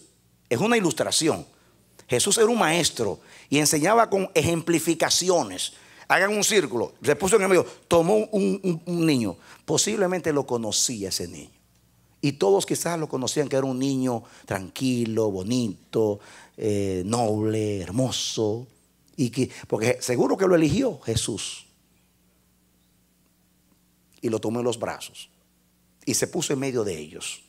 es una ilustración. Jesús era un maestro y enseñaba con ejemplificaciones. Hagan un círculo. Se puso en el medio. Tomó un, niño. Posiblemente lo conocía ese niño. Y todos quizás lo conocían que era un niño tranquilo, bonito, eh, noble, hermoso. Y que, porque seguro que lo eligió Jesús. Y lo tomó en los brazos. Y se puso en medio de ellos.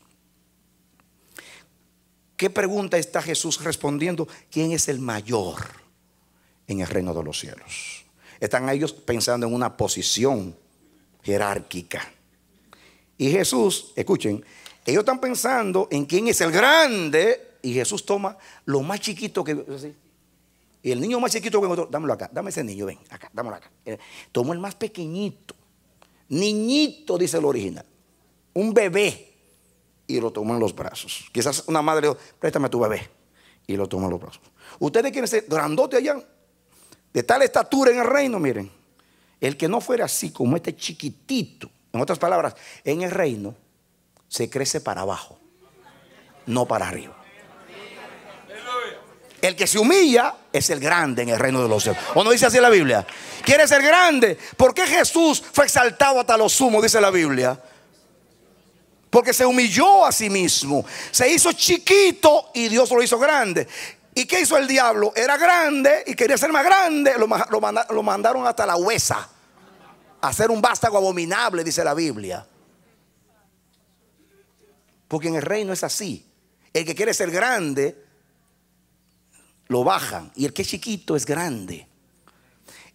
¿Qué pregunta está Jesús respondiendo? ¿Quién es el mayor en el reino de los cielos? Están ellos pensando en una posición jerárquica. Y Jesús, escuchen, ellos están pensando en quién es el grande. Y Jesús toma lo más chiquito que... y el niño más chiquito que otro, dámelo acá, dame ese niño, ven, acá, dámelo acá. Eh, tomó el más pequeñito. Niñito, dice el original. Un bebé y lo tomó en los brazos. Quizás una madre le dijo, préstame a tu bebé y lo tomó en los brazos. Ustedes quieren ser grandote allá, de tal estatura en el reino, miren. El que no fuera así como este chiquitito, en otras palabras, en el reino se crece para abajo, no para arriba. El que se humilla es el grande en el reino de los cielos. ¿O no dice así la Biblia? Quiere ser grande. Porque Jesús fue exaltado hasta lo sumo? Dice la Biblia. Porque se humilló a sí mismo. Se hizo chiquito y Dios lo hizo grande. ¿Y qué hizo el diablo? Era grande y quería ser más grande. Lo, mandaron hasta la huesa. A ser un vástago abominable, dice la Biblia. Porque en el reino es así. El que quiere ser grande, lo bajan. Y el que es chiquito es grande.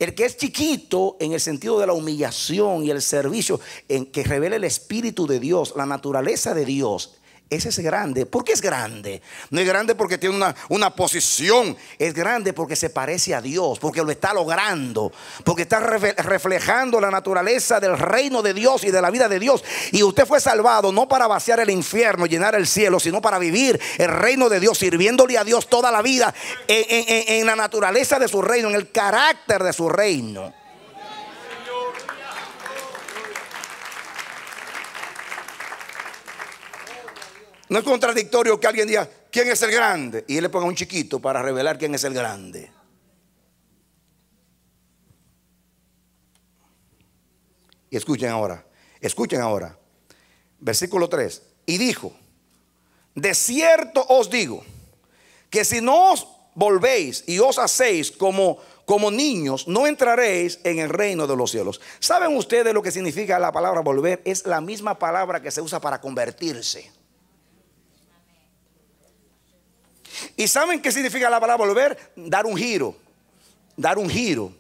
El que es chiquito en el sentido de la humillación y el servicio, en que revela el Espíritu de Dios, la naturaleza de Dios, ese es grande. ¿Por qué es grande? No es grande porque tiene una, posición. Es grande porque se parece a Dios, porque lo está logrando, porque está reflejando la naturaleza del reino de Dios y de la vida de Dios. Y usted fue salvado no para vaciar el infierno, llenar el cielo, sino para vivir el reino de Dios, sirviéndole a Dios toda la vida en la naturaleza de su reino, en el carácter de su reino. No es contradictorio que alguien diga, ¿quién es el grande? Y él le ponga un chiquito para revelar quién es el grande. Y escuchen ahora, escuchen ahora. Versículo 3. Y dijo, de cierto os digo, que si no os volvéis y os hacéis como, como niños, no entraréis en el reino de los cielos. ¿Saben ustedes lo que significa la palabra volver? Es la misma palabra que se usa para convertirse. ¿Y saben qué significa la palabra volver? Dar un giro. Dar un giro.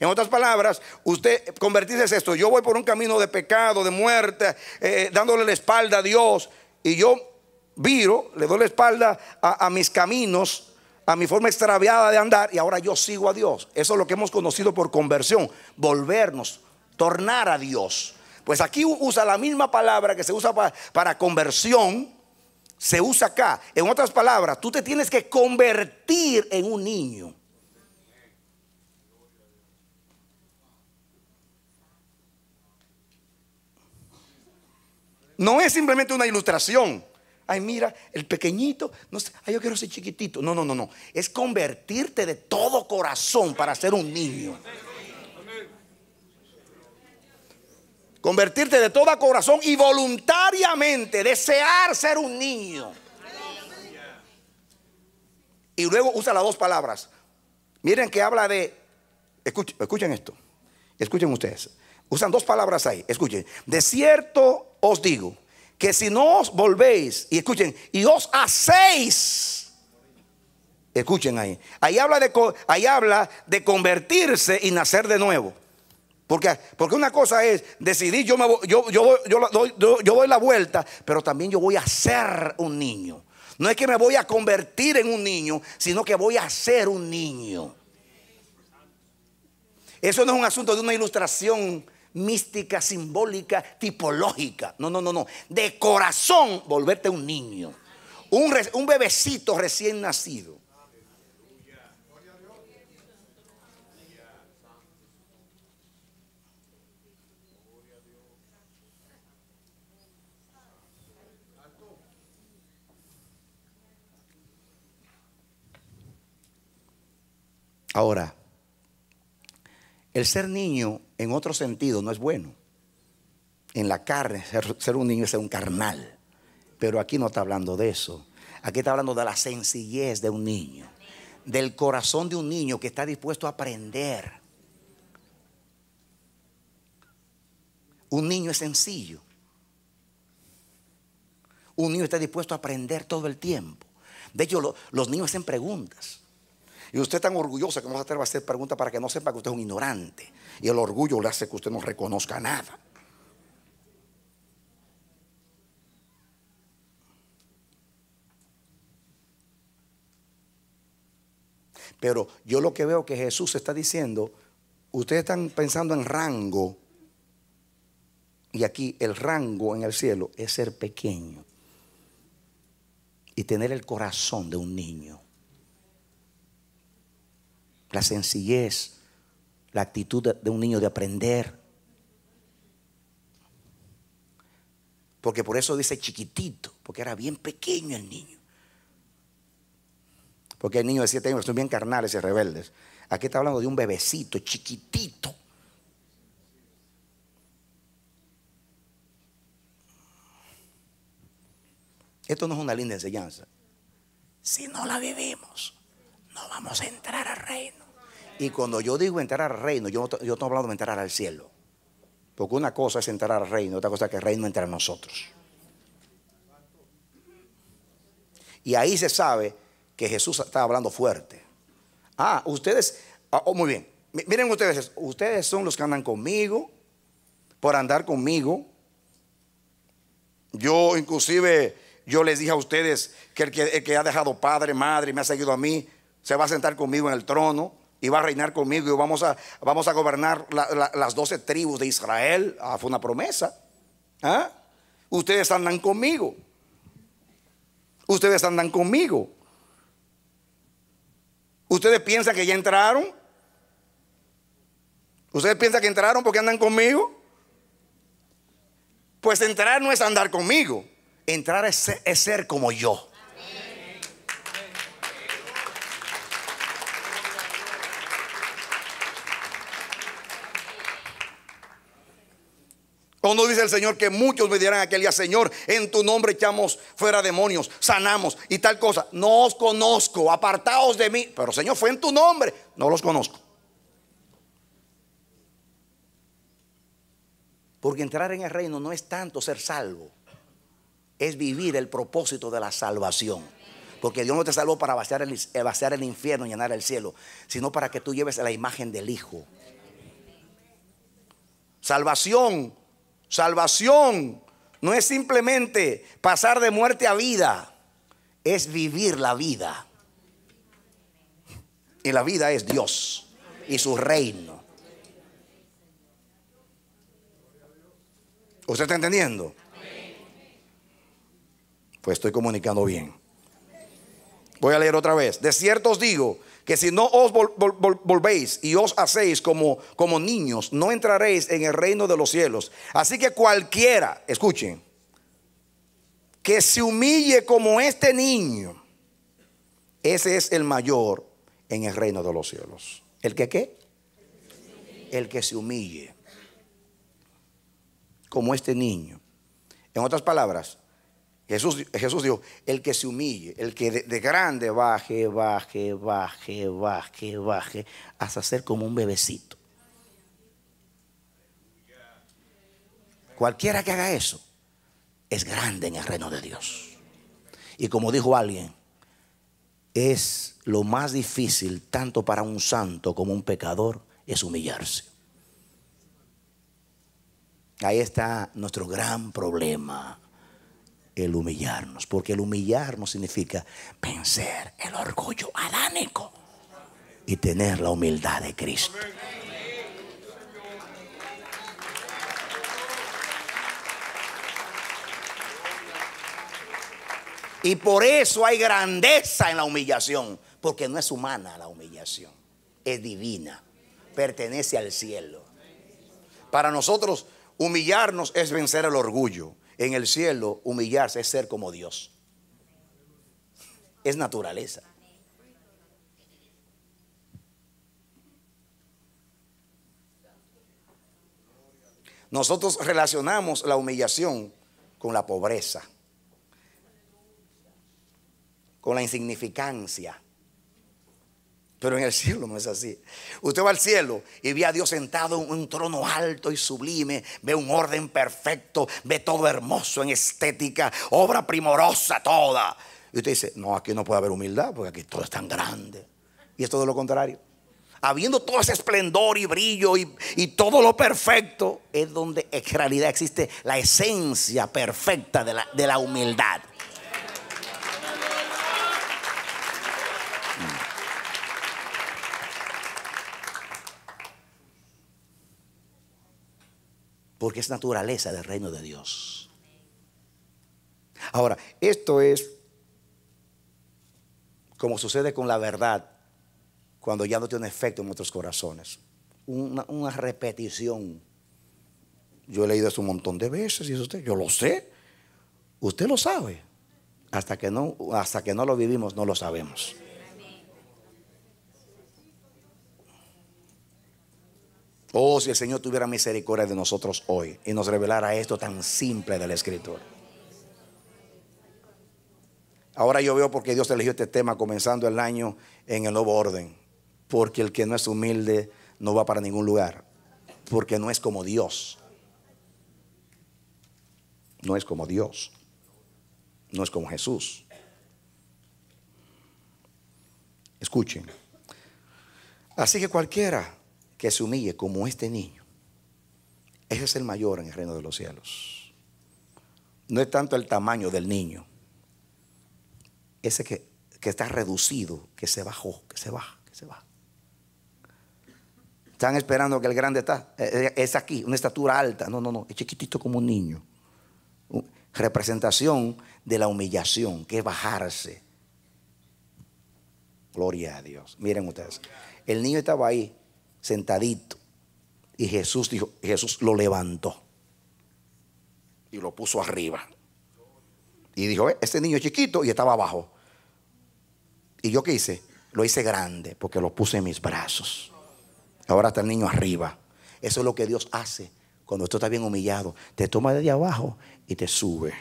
En otras palabras, usted convertirse es esto. Yo voy por un camino de pecado, de muerte, eh, dándole la espalda a Dios. Y yo viro, le doy la espalda a, mis caminos, a mi forma extraviada de andar. Y ahora yo sigo a Dios. Eso es lo que hemos conocido por conversión. Volvernos, tornar a Dios. Pues aquí usa la misma palabra que se usa para conversión se usa acá. En otras palabras, tú te tienes que convertir en un niño. No es simplemente una ilustración. Ay, mira, el pequeñito, no ay, yo quiero ser chiquitito. No, no, no, no. Es convertirte de todo corazón para ser un niño. Convertirte de todo corazón y voluntariamente desear ser un niño. Y luego usa las dos palabras. Miren que habla de, escuchen, esto, escuchen ustedes. Usan dos palabras ahí, escuchen. De cierto os digo que si no os volvéis, y escuchen, y os hacéis, escuchen ahí. Ahí habla de, ahí habla de convertirse y nacer de nuevo. Porque, una cosa es decidir, yo, yo, yo, doy, yo la vuelta, pero también yo voy a ser un niño. No es que me voy a convertir en un niño, sino que voy a ser un niño. Eso no es un asunto de una ilustración mística, simbólica, tipológica. No, no, no, no. De corazón volverte un niño. Un, un bebecito recién nacido. Ahora, el ser niño en otro sentido no es bueno. En la carne, ser, un niño es ser un carnal. Pero aquí no está hablando de eso. Aquí está hablando de la sencillez de un niño. Del corazón de un niño que está dispuesto a aprender. Un niño es sencillo. Un niño está dispuesto a aprender todo el tiempo. De hecho, los niños hacen preguntas. Y usted tan orgulloso que no se va a hacer preguntas para que no sepa que usted es un ignorante. Y el orgullo le hace que usted no reconozca nada. Pero yo lo que veo que Jesús está diciendo, ustedes están pensando en rango. Y aquí el rango en el cielo es ser pequeño y tener el corazón de un niño la sencillez, la actitud de un niño de aprender. Porque por eso dice chiquitito, porque era bien pequeño el niño. Porque el niño de siete años son bien carnales y rebeldes. Aquí está hablando de un bebecito, chiquitito. Esto no es una linda enseñanza. Si no la vivimos, no vamos a entrar al reino. Y cuando yo digo entrar al reino, yo, yo estoy hablando de entrar al cielo. Porque una cosa es entrar al reino, otra cosa es que el reino entre nosotros. Y ahí se sabe que Jesús está hablando fuerte. Ah, ustedes, ah, oh, muy bien. Miren ustedes, ustedes son los que andan conmigo, por andar conmigo. Yo inclusive, yo les dije a ustedes que el que, ha dejado padre, madre, y me ha seguido a mí, se va a sentar conmigo en el trono y va a reinar conmigo y vamos a, vamos a gobernar las doce tribus de Israel. Ah, fue una promesa. ¿Ah? Ustedes andan conmigo. Ustedes andan conmigo. Ustedes piensan que ya entraron. Ustedes piensan que entraron porque andan conmigo. Pues entrar no es andar conmigo. Entrar es ser como yo. Cuando dice el Señor que muchos me dirán aquel día, Señor, en tu nombre echamos fuera demonios, sanamos y tal cosa. No os conozco, apartaos de mí. Pero Señor, fue en tu nombre. No los conozco. Porque entrar en el reino no es tanto ser salvo, es vivir el propósito de la salvación. Porque Dios no te salvó para vaciar el, eh, vaciar el infierno y llenar el cielo, sino para que tú lleves la imagen del Hijo. Salvación Salvación no es simplemente pasar de muerte a vida, es vivir la vida. Y la vida es Dios y su reino. ¿Usted está entendiendo? Pues estoy comunicando bien. Voy a leer otra vez. De ciertos os digo que si no os volvéis y os hacéis como, como niños, no entraréis en el reino de los cielos. Así que cualquiera, escuchen, que se humille como este niño, ese es el mayor en el reino de los cielos. ¿El que qué? El que se humille como este niño. En otras palabras, Jesús, Jesús dijo, el que se humille, el que de, de, grande baje, baje, baje, baje, baje, hasta ser como un bebecito. Cualquiera que haga eso es grande en el reino de Dios. Y como dijo alguien, es lo más difícil tanto para un santo como un pecador es humillarse. Ahí está nuestro gran problema el humillarnos, porque el humillarnos significa vencer el orgullo adánico y tener la humildad de Cristo. Y por eso hay grandeza en la humillación, porque no es humana la humillación, es divina, pertenece al cielo. Para nosotros, humillarnos es vencer el orgullo. En el cielo, humillarse es ser como Dios. Es naturaleza. Nosotros relacionamos la humillación con la pobreza, con la insignificancia. Pero en el cielo no es así. Usted va al cielo y ve a Dios sentado en un trono alto y sublime, ve un orden perfecto, ve todo hermoso en estética, obra primorosa toda. Y usted dice, no, aquí no puede haber humildad porque aquí todo es tan grande. Y es todo lo contrario. Habiendo todo ese esplendor y brillo y, todo lo perfecto, es donde en realidad existe la esencia perfecta de la humildad. porque es naturaleza del reino de Dios. Ahora, esto es como sucede con la verdad cuando ya no tiene efecto en nuestros corazones. Una, repetición. Yo he leído eso un montón de veces y usted, yo lo sé, usted lo sabe. Hasta que no, hasta que no lo vivimos, no lo sabemos. Oh, si el Señor tuviera misericordia de nosotros hoy y nos revelara esto tan simple del escritor Ahora yo veo por qué Dios eligió este tema comenzando el año en el nuevo orden. Porque el que no es humilde no va para ningún lugar. Porque no es como Dios. No es como Dios. No es como Jesús. Escuchen. Así que cualquiera que se humille como este niño, ese es el mayor en el reino de los cielos. No es tanto el tamaño del niño, ese que, está reducido, que se bajó, que se baja, que se baja. Están esperando que el grande está, eh, eh, es aquí, una estatura alta. No, no, no, es chiquitito como un niño. Representación de la humillación, que bajarse. Gloria a Dios. Miren ustedes. El niño estaba ahí, sentadito. Y Jesús dijo, Jesús lo levantó y lo puso arriba. Y dijo, este niño es chiquito y estaba abajo. ¿Y yo qué hice? Lo hice grande porque lo puse en mis brazos. Ahora está el niño arriba. Eso es lo que Dios hace cuando tú estás bien humillado. Te toma desde abajo y te sube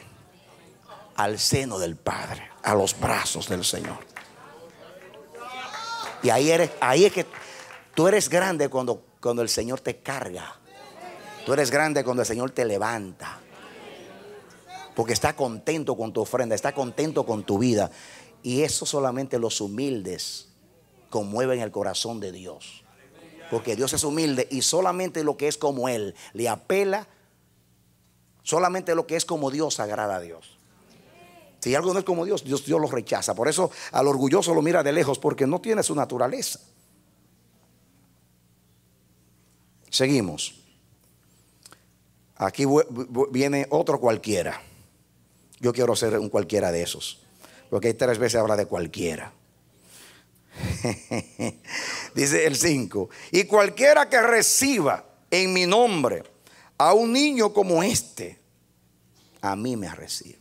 al seno del Padre, a los brazos del Señor. Y ahí, eres, ahí es que Tú eres grande cuando, cuando el Señor te carga. Tú eres grande cuando el Señor te levanta. Porque está contento con tu ofrenda, está contento con tu vida. Y eso solamente los humildes conmueven el corazón de Dios. Porque Dios es humilde y solamente lo que es como Él le apela, solamente lo que es como Dios agrada a Dios. Si algo no es como Dios, Dios, Dios lo rechaza. Por eso al orgulloso lo mira de lejos porque no tiene su naturaleza. Seguimos. Aquí viene otro cualquiera. Yo quiero ser un cualquiera de esos. Porque hay tres veces habla de cualquiera. *laughs* Dice el 5. Y cualquiera que reciba en mi nombre a un niño como este, a mí me recibe.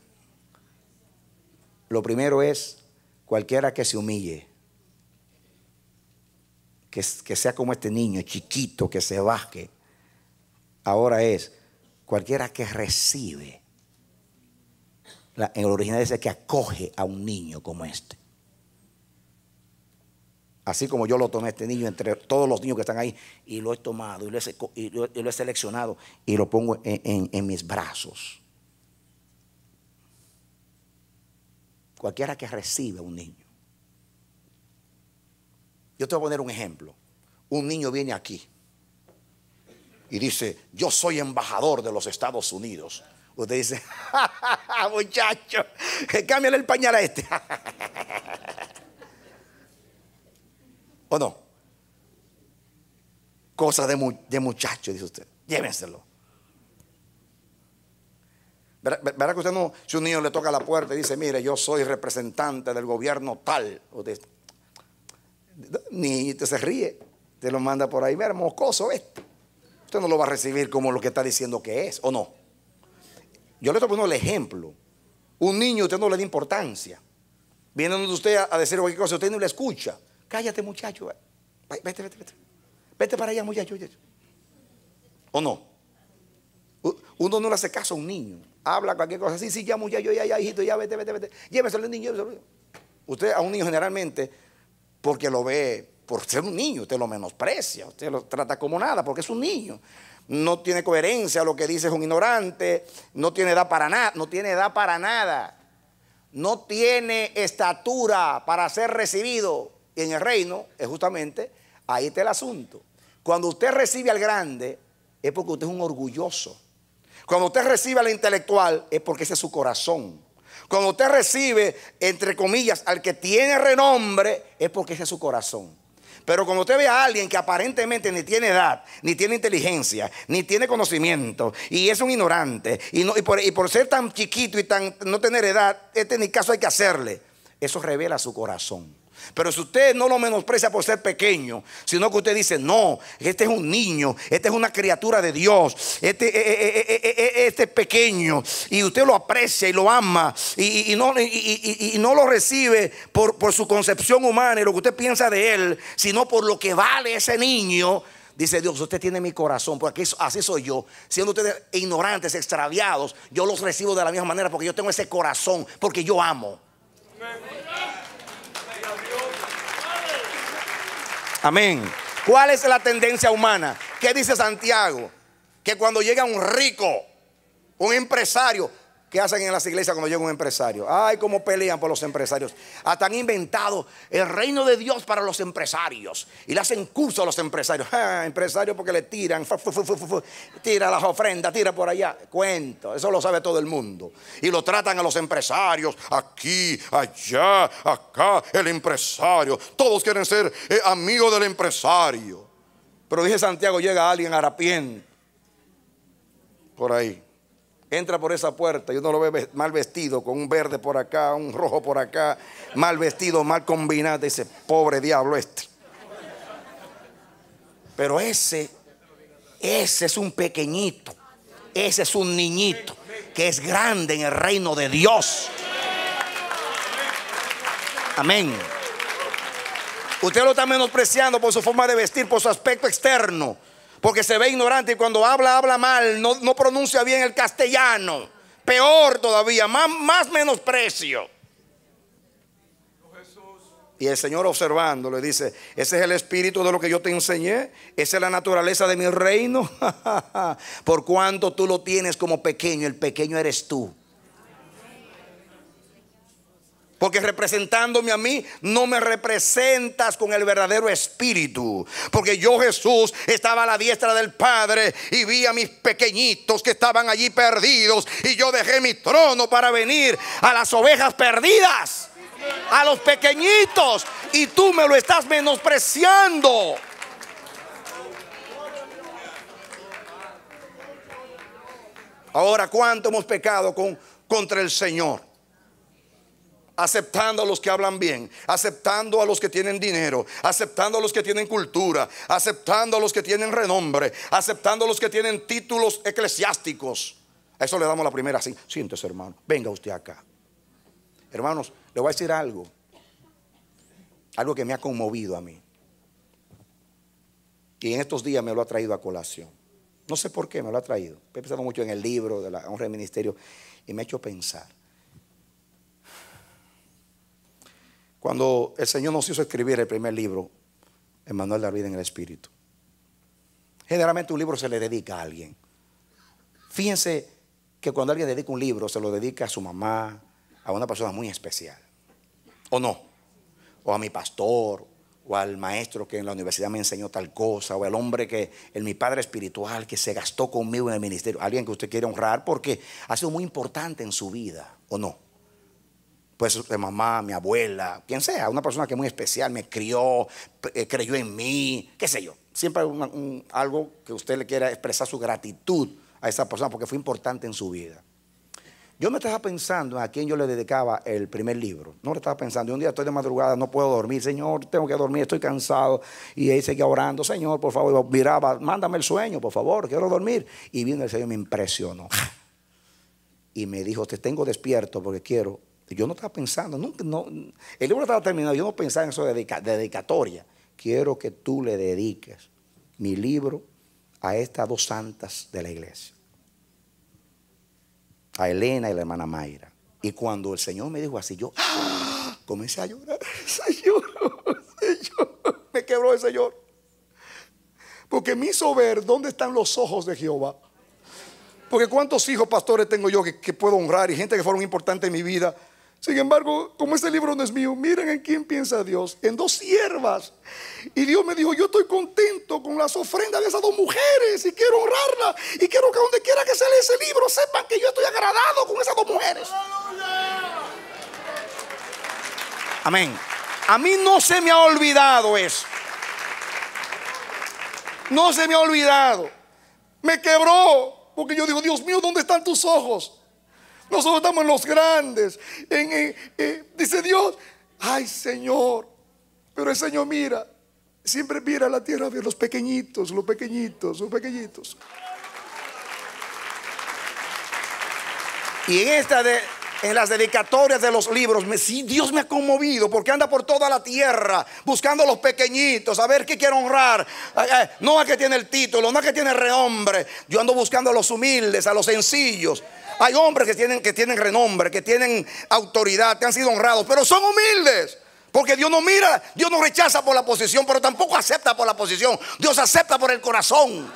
Lo primero es cualquiera que se humille que, sea como este niño chiquito que se baje. Ahora es cualquiera que recibe. La, en el original dice que acoge a un niño como este. Así como yo lo tomé este niño entre todos los niños que están ahí y lo he tomado y lo he, seleccionado y lo pongo en, en mis brazos. Cualquiera que recibe a un niño. Yo te voy a poner un ejemplo. Un niño viene aquí y dice, yo soy embajador de los Estados Unidos. Usted dice, jajaja muchacho, muchacho, cámbiale el pañal a este. *laughs* ¿O no? Cosa de, muchacho, dice usted. Llévenselo. Verá que usted no, si un niño le toca la puerta y dice, mire, yo soy representante del gobierno tal. Usted dice, te se ríe, te lo manda por ahí, ver, mocoso, esto. Usted no lo va a recibir como lo que está diciendo que es, ¿o no? Yo le estoy poniendo el ejemplo. Un niño usted no le da importancia. Viene donde usted a, decir cualquier cosa, usted no le escucha. Cállate, muchacho. Vete, vete, vete. Vete para allá, muchacho. ¿O no? Uno no le hace caso a un niño. Habla cualquier cosa. Sí, sí, ya, muchacho, ya, ya, hijito, ya, vete, vete, vete. Lléveselo al niño, lléveselo. Usted a un niño generalmente porque lo ve por ser un niño, usted lo menosprecia, usted lo trata como nada, porque es un niño. No tiene coherencia lo que dice, es un ignorante, no tiene edad para nada, no tiene edad para nada, no tiene estatura para ser recibido en el reino, es justamente ahí está el asunto. Cuando usted recibe al grande, es porque usted es un orgulloso. Cuando usted recibe al intelectual, es porque ese es su corazón. Cuando usted recibe, entre comillas, al que tiene renombre, es porque ese es su corazón. Pero cuando usted ve a alguien que aparentemente ni tiene edad, ni tiene inteligencia, ni tiene conocimiento, y es un ignorante, y, por, y por, ser tan chiquito y tan no tener edad, este ni caso hay que hacerle, eso revela su corazón. Pero si usted no lo menosprecia por ser pequeño, sino que usted dice, no, este es un niño, este es una criatura de Dios, este, eh, eh, eh, este, es pequeño, y usted lo aprecia y lo ama, y, no, no lo recibe por, su concepción humana y lo que usted piensa de él, sino por lo que vale ese niño. Dice Dios, usted tiene mi corazón, porque así soy yo. Siendo ustedes ignorantes, extraviados, yo los recibo de la misma manera porque yo tengo ese corazón, porque yo amo. Amén. ¿Cuál es la tendencia humana? ¿Qué dice Santiago? Que cuando llega un rico, un empresario, ¿Qué hacen en las iglesias cuando llega un empresario. Ay, cómo pelean por los empresarios. Hasta han inventado el reino de Dios para los empresarios. Y le hacen curso a los empresarios. Empresario empresarios porque le tiran, tira las ofrendas, tira por allá. Cuento, eso lo sabe todo el mundo. Y lo tratan a los empresarios, aquí, allá, acá, el empresario. Todos quieren ser eh, amigos del empresario. Pero dije Santiago, llega alguien rapien por ahí entra por esa puerta y uno lo ve mal vestido, con un verde por acá, un rojo por acá, mal vestido, mal combinado, Ese pobre diablo este. Pero ese, ese es un pequeñito, ese es un niñito que es grande en el reino de Dios. Amén. Usted lo está menospreciando por su forma de vestir, por su aspecto externo porque se ve ignorante y cuando habla, habla mal, no, pronuncia bien el castellano. Peor todavía, más, menosprecio. Y el Señor observando le dice, ese es el espíritu de lo que yo te enseñé, esa es la naturaleza de mi reino, *laughs* por cuanto tú lo tienes como pequeño, el pequeño eres tú. Porque representándome a mí, no me representas con el verdadero espíritu. Porque yo Jesús estaba a la diestra del Padre y vi a mis pequeñitos que estaban allí perdidos. Y yo dejé mi trono para venir a las ovejas perdidas, a los pequeñitos. Y tú me lo estás menospreciando. Ahora, ¿cuánto hemos pecado con, contra el Señor? aceptando a los que hablan bien, aceptando a los que tienen dinero, aceptando a los que tienen cultura, aceptando a los que tienen renombre, aceptando a los que tienen títulos eclesiásticos. A eso le damos la primera. Sí, siéntese, hermano. Venga usted acá. Hermanos, le voy a decir algo. Algo que me ha conmovido a mí. Y en estos días me lo ha traído a colación. No sé por qué me lo ha traído. He pensado mucho en el libro de la honra del ministerio y me ha hecho pensar. Cuando el Señor nos hizo escribir el primer libro, Emmanuel David en el Espíritu. Generalmente un libro se le dedica a alguien. Fíjense que cuando alguien dedica un libro, se lo dedica a su mamá, a una persona muy especial. ¿O no? O a mi pastor, o al maestro que en la universidad me enseñó tal cosa, o al hombre que, el, mi padre espiritual que se gastó conmigo en el ministerio, alguien que usted quiere honrar porque ha sido muy importante en su vida, ¿o no? pues de mamá, mi abuela, quien sea, una persona que es muy especial, me crió, eh, creyó en mí, qué sé yo. Siempre algo que usted le quiera expresar su gratitud a esa persona porque fue importante en su vida. Yo me estaba pensando a quién yo le dedicaba el primer libro. No le estaba pensando. un día estoy de madrugada, no puedo dormir. Señor, tengo que dormir, estoy cansado. Y ahí seguía orando. Señor, por favor. miraba, mándame el sueño, por favor, quiero dormir. Y vino el Señor, me impresionó. Y me dijo, te tengo despierto porque quiero yo no estaba pensando, nunca, el libro estaba terminado, yo no pensaba en eso de, dedicatoria. Quiero que tú le dediques mi libro a estas dos santas de la iglesia, a Elena y la hermana Mayra. Y cuando el Señor me dijo así, yo ¡ah! comencé a llorar, *laughs* Señor, me quebró el Señor. Porque me hizo ver dónde están los ojos de Jehová. Porque cuántos hijos pastores tengo yo que, que puedo honrar y gente que fueron importantes en mi vida sin embargo, como este libro no es mío, miren en quién piensa Dios, en dos siervas. Y Dios me dijo, yo estoy contento con las ofrendas de esas dos mujeres y quiero honrarlas. Y quiero que donde quiera que sale ese libro sepan que yo estoy agradado con esas dos mujeres. Amén. A mí no se me ha olvidado eso. No se me ha olvidado. Me quebró porque yo digo, Dios mío, ¿dónde están tus ojos? Nosotros estamos en los grandes. dice Dios, ay Señor. Pero el Señor mira, siempre mira la tierra, los pequeñitos, los pequeñitos, los pequeñitos. Y en esta de, en las dedicatorias de los libros. Dios me ha conmovido porque anda por toda la tierra buscando a los pequeñitos, a ver qué quiero honrar. Eh, eh, no a que tiene el título, no a que tiene renombre. Yo ando buscando a los humildes, a los sencillos. Hay hombres que tienen, renombre, que tienen autoridad, que han sido honrados, pero son humildes. Porque Dios no mira, Dios no rechaza por la posición, pero tampoco acepta por la posición. Dios acepta por el corazón.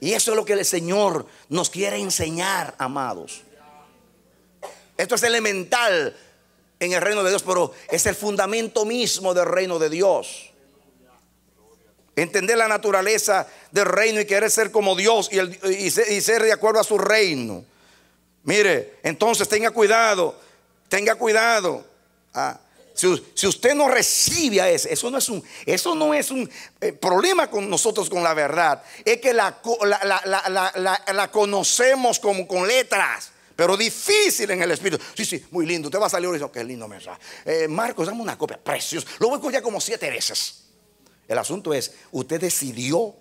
Y eso es lo que el Señor nos quiere enseñar, amados. Esto es elemental en el reino de Dios, pero es el fundamento mismo del reino de Dios. Entender la naturaleza del reino y querer ser como Dios y, ser de acuerdo a su reino. Mire, entonces tenga cuidado, tenga cuidado. Ah, si, usted no recibe a ese eso no es un, eso no es un eh, problema con nosotros con la verdad. Es que la, la, conocemos como con letras pero difícil en el espíritu. Sí, sí, muy lindo. Usted va a salir y dice, oh, qué lindo mensaje. Eh, Marcos, dame una copia, precioso. Lo voy a escuchar como siete veces. El asunto es, usted decidió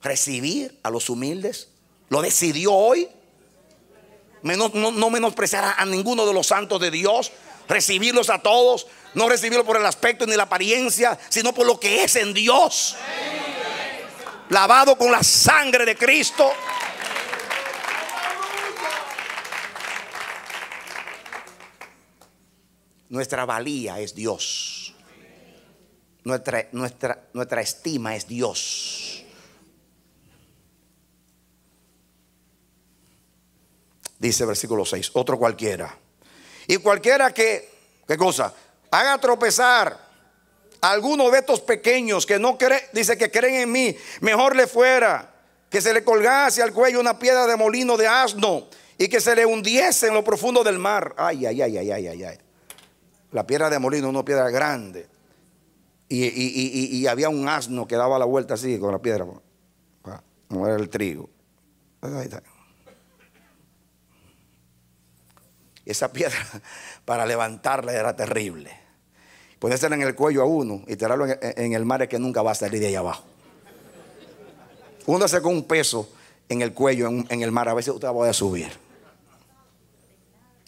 recibir a los humildes. ¿Lo decidió hoy? no, menospreciará a ninguno de los santos de Dios recibirlos a todos, no recibirlos por el aspecto ni la apariencia, sino por lo que es en Dios. Lavado con la sangre de Cristo. Nuestra valía es Dios. Nuestra, nuestra, nuestra estima es Dios. Dice versículo 6, otro cualquiera y cualquiera que, ¿qué cosa? Haga tropezar a alguno de estos pequeños que no cree, dice que creen en mí, mejor le fuera que se le colgase al cuello una piedra de molino de asno y que se le hundiese en lo profundo del mar. Ay, ay, ay, ay, ay, ay. ay. La piedra de molino, una piedra grande. Y, había un asno que daba la vuelta así con la piedra para ah, era el trigo. Ahí está. esa piedra *laughs* para levantarla era terrible. Ponérsela en el cuello a uno y tirarlo en el mar es que nunca va a salir de allá abajo. Uno con un peso en el cuello, en, el mar, a veces usted va a subir.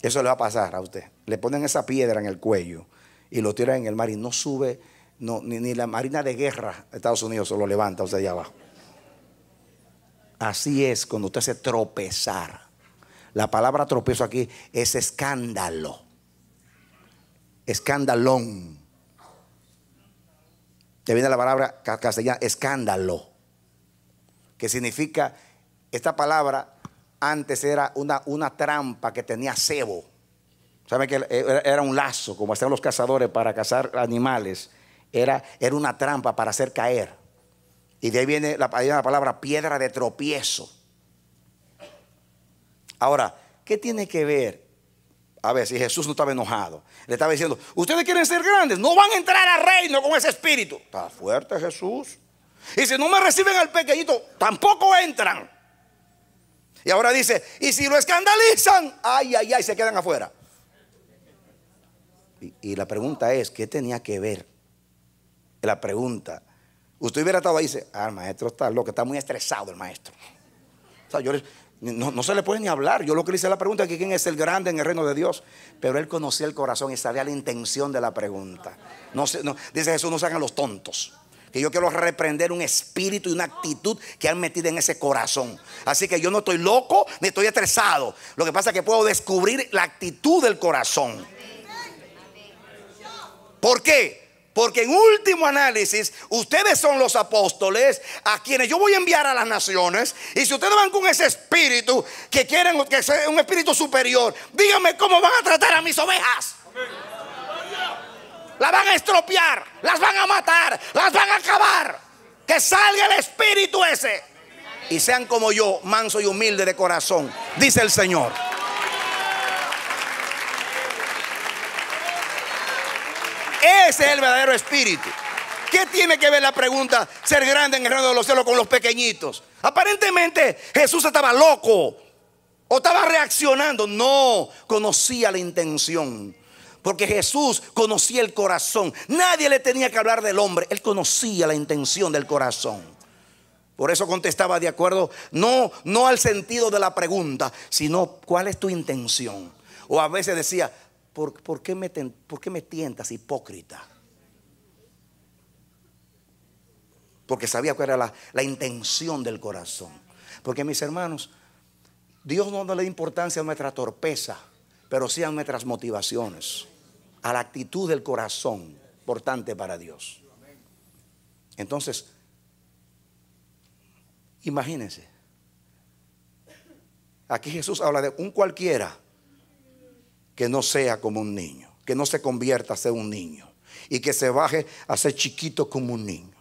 Eso le va a pasar a usted. Le ponen esa piedra en el cuello y lo tiran en el mar y no sube, ni, la Marina de Guerra de Estados Unidos se lo levanta a usted allá abajo. Así es cuando usted se tropezar. La palabra tropiezo aquí es escándalo. Escandalón. Te viene la palabra castellana, escándalo. Que significa, esta palabra antes era una, una trampa que tenía cebo. ¿Saben que era un lazo, como hacían los cazadores para cazar animales? Era, era una trampa para hacer caer. Y de ahí viene la palabra piedra de tropiezo. Ahora, ¿qué tiene que ver? A ver, si Jesús no estaba enojado, le estaba diciendo, ustedes quieren ser grandes, no van a entrar al reino con ese espíritu. Está fuerte Jesús. Y si no me reciben al pequeñito, tampoco entran. Y ahora dice, y si lo escandalizan, ay, ay, ay, se quedan afuera. Y, la pregunta es, ¿qué tenía que ver? La pregunta. Usted hubiera estado ahí y dice, ah, el maestro está loco, está muy estresado el maestro. O sea, yo, no, se le puede ni hablar. Yo lo que le hice la pregunta es que quién es el grande en el reino de Dios. Pero él conocía el corazón y sabía la intención de la pregunta. No, dice Jesús, no se hagan los tontos. Que yo quiero reprender un espíritu y una actitud que han metido en ese corazón. Así que yo no estoy loco ni estoy estresado. Lo que pasa es que puedo descubrir la actitud del corazón. ¿Por qué? Porque en último análisis, ustedes son los apóstoles a quienes yo voy a enviar a las naciones. Y si ustedes van con ese espíritu que quieren que sea un espíritu superior, díganme cómo van a tratar a mis ovejas. Las van a estropear, las van a matar, las van a acabar. Que salga el espíritu ese. Y sean como yo, manso y humilde de corazón, dice el Señor. Ese es el verdadero espíritu. ¿Qué tiene que ver la pregunta ser grande en el reino de los cielos con los pequeñitos? Aparentemente Jesús estaba loco o estaba reaccionando. No, conocía la intención. Porque Jesús conocía el corazón. Nadie le tenía que hablar del hombre. Él conocía la intención del corazón. Por eso contestaba de acuerdo, no, no al sentido de la pregunta, sino cuál es tu intención. O a veces decía, ¿por, qué me tientas hipócrita? Porque sabía cuál era la, la intención del corazón. Porque mis hermanos, Dios no le da importancia a nuestra torpeza, pero sí a nuestras motivaciones, a la actitud del corazón, importante para Dios. Entonces, imagínense, aquí Jesús habla de un cualquiera que no sea como un niño, que no se convierta a ser un niño y que se baje a ser chiquito como un niño.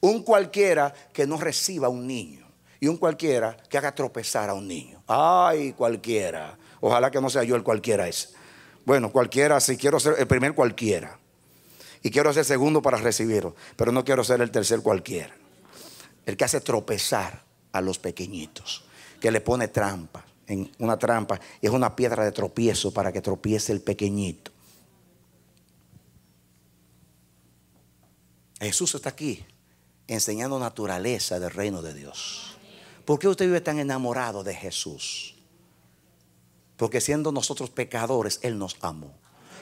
Un cualquiera que no reciba a un niño y un cualquiera que haga tropezar a un niño. Ay, cualquiera. Ojalá que no sea yo el cualquiera ese. Bueno, cualquiera, si quiero ser el primer cualquiera. Y quiero ser segundo para recibirlo, pero no quiero ser el tercer cualquiera. El que hace tropezar a los pequeñitos, que le pone trampas en una trampa, es una piedra de tropiezo para que tropiece el pequeñito. Jesús está aquí enseñando naturaleza del reino de Dios. ¿Por qué usted vive tan enamorado de Jesús? Porque siendo nosotros pecadores, Él nos amó.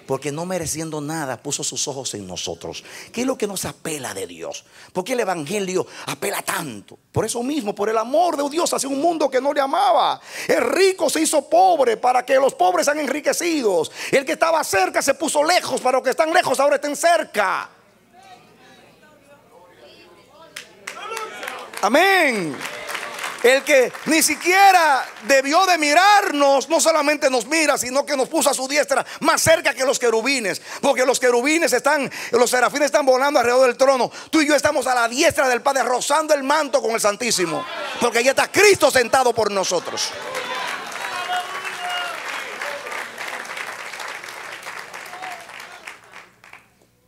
Porque no mereciendo nada puso sus ojos en nosotros. ¿Qué es lo que nos apela de Dios? ¿Por qué el Evangelio apela tanto? Por eso mismo, por el amor de Dios hacia un mundo que no le amaba. El rico se hizo pobre para que los pobres sean enriquecidos. El que estaba cerca se puso lejos para los que están lejos ahora estén cerca. Amén. El que ni siquiera debió de mirarnos, no solamente nos mira, sino que nos puso a su diestra más cerca que los querubines. Porque los querubines están, los serafines están volando alrededor del trono. Tú y yo estamos a la diestra del Padre, rozando el manto con el Santísimo. Porque ya está Cristo sentado por nosotros.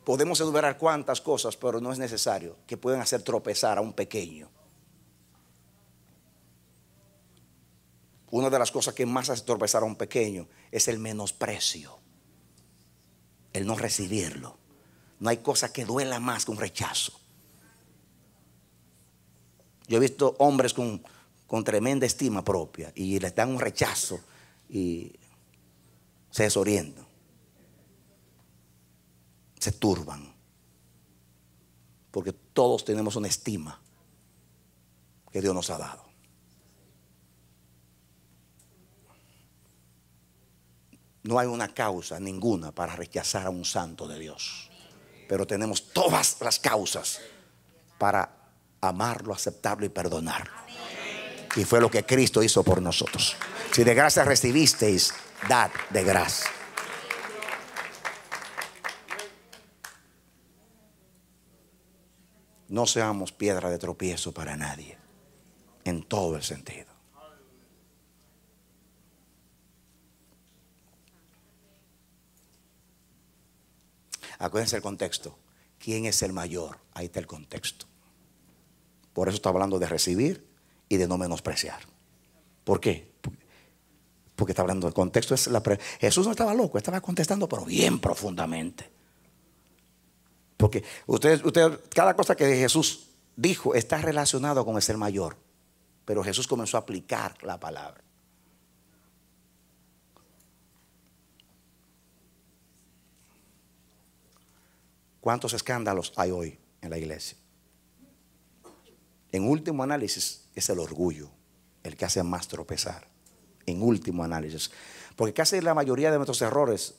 Podemos enumerar cuantas cosas, pero no es necesario que puedan hacer tropezar a un pequeño. una de las cosas que más atorpezaron a un pequeño es el menosprecio, el no recibirlo. No hay cosa que duela más que un rechazo. Yo he visto hombres con, con tremenda estima propia y les dan un rechazo y se desorientan, se turban, porque todos tenemos una estima que Dios nos ha dado. No hay una causa ninguna para rechazar a un santo de Dios. Pero tenemos todas las causas para amarlo, aceptarlo y perdonarlo. Y fue lo que Cristo hizo por nosotros. Si de gracia recibisteis, dad de gracia. No seamos piedra de tropiezo para nadie, en todo el sentido. Acuérdense el contexto. ¿Quién es el mayor? Ahí está el contexto. Por eso está hablando de recibir y de no menospreciar. ¿Por qué? Porque está hablando del contexto. Es Jesús no estaba loco, estaba contestando, pero bien profundamente. Porque usted, cada cosa que Jesús dijo está relacionado con el ser mayor. Pero Jesús comenzó a aplicar la palabra. ¿Cuántos escándalos hay hoy en la iglesia? En último análisis es el orgullo el que hace más tropezar. En último análisis. Porque casi la mayoría de nuestros errores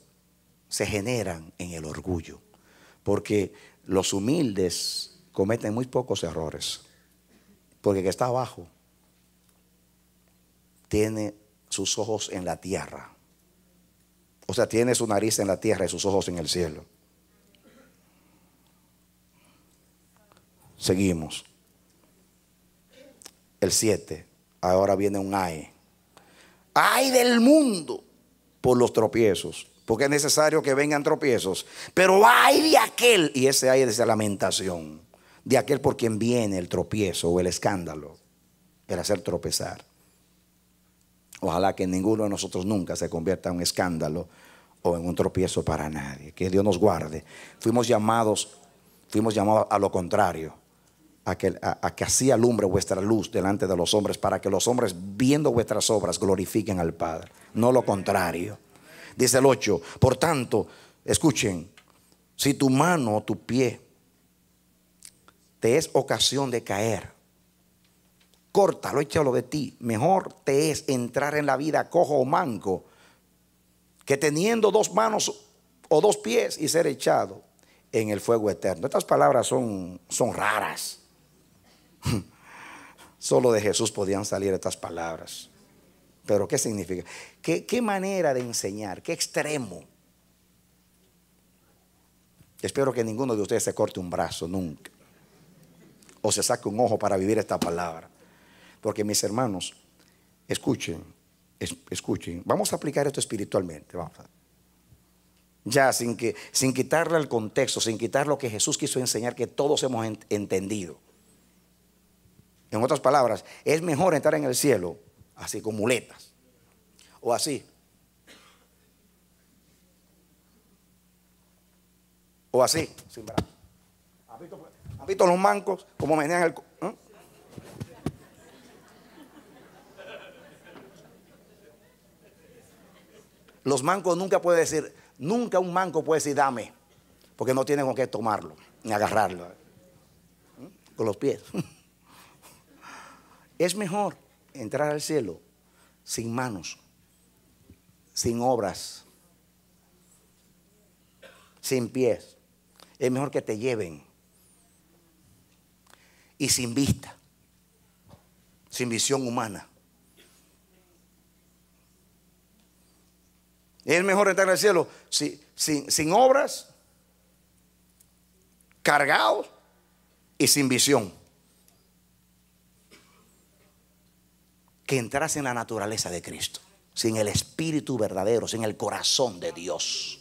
se generan en el orgullo. Porque los humildes cometen muy pocos errores. Porque el que está abajo tiene sus ojos en la tierra. O sea, tiene su nariz en la tierra y sus ojos en el cielo. Seguimos. El 7. Ahora viene un ay. Ay del mundo por los tropiezos. Porque es necesario que vengan tropiezos. Pero ay de aquel. Y ese ay es esa lamentación. De aquel por quien viene el tropiezo o el escándalo. El hacer tropezar. Ojalá que ninguno de nosotros nunca se convierta en un escándalo o en un tropiezo para nadie. Que Dios nos guarde. Fuimos llamados, fuimos llamados a lo contrario a que, a, así alumbre vuestra luz delante de los hombres, para que los hombres, viendo vuestras obras, glorifiquen al Padre. No lo contrario. Dice el 8, por tanto, escuchen, si tu mano o tu pie te es ocasión de caer, córtalo, échalo de ti. Mejor te es entrar en la vida cojo o manco que teniendo dos manos o dos pies y ser echado en el fuego eterno. Estas palabras son, son raras. *laughs* Solo de Jesús podían salir estas palabras. Pero ¿qué significa? ¿Qué, manera de enseñar? ¿Qué extremo? Espero que ninguno de ustedes se corte un brazo nunca. O se saque un ojo para vivir esta palabra. Porque mis hermanos, escuchen, escuchen. Vamos a aplicar esto espiritualmente. ya, sin, que, sin quitarle el contexto, sin quitar lo que Jesús quiso enseñar, que todos hemos entendido. En otras palabras, es mejor estar en el cielo así con muletas o así. O así, sin visto, los mancos como menean el... ¿eh? Los mancos nunca puede decir, nunca un manco puede decir dame, porque no tienen con qué tomarlo, ni agarrarlo. ¿eh? Con los pies. *laughs* Es mejor entrar al cielo sin manos, sin obras, sin pies. Es mejor que te lleven y sin vista, sin visión humana. Es mejor entrar al cielo sin, obras, cargado y sin visión. que entrase en la naturaleza de Cristo, sin el espíritu verdadero, sin el corazón de Dios.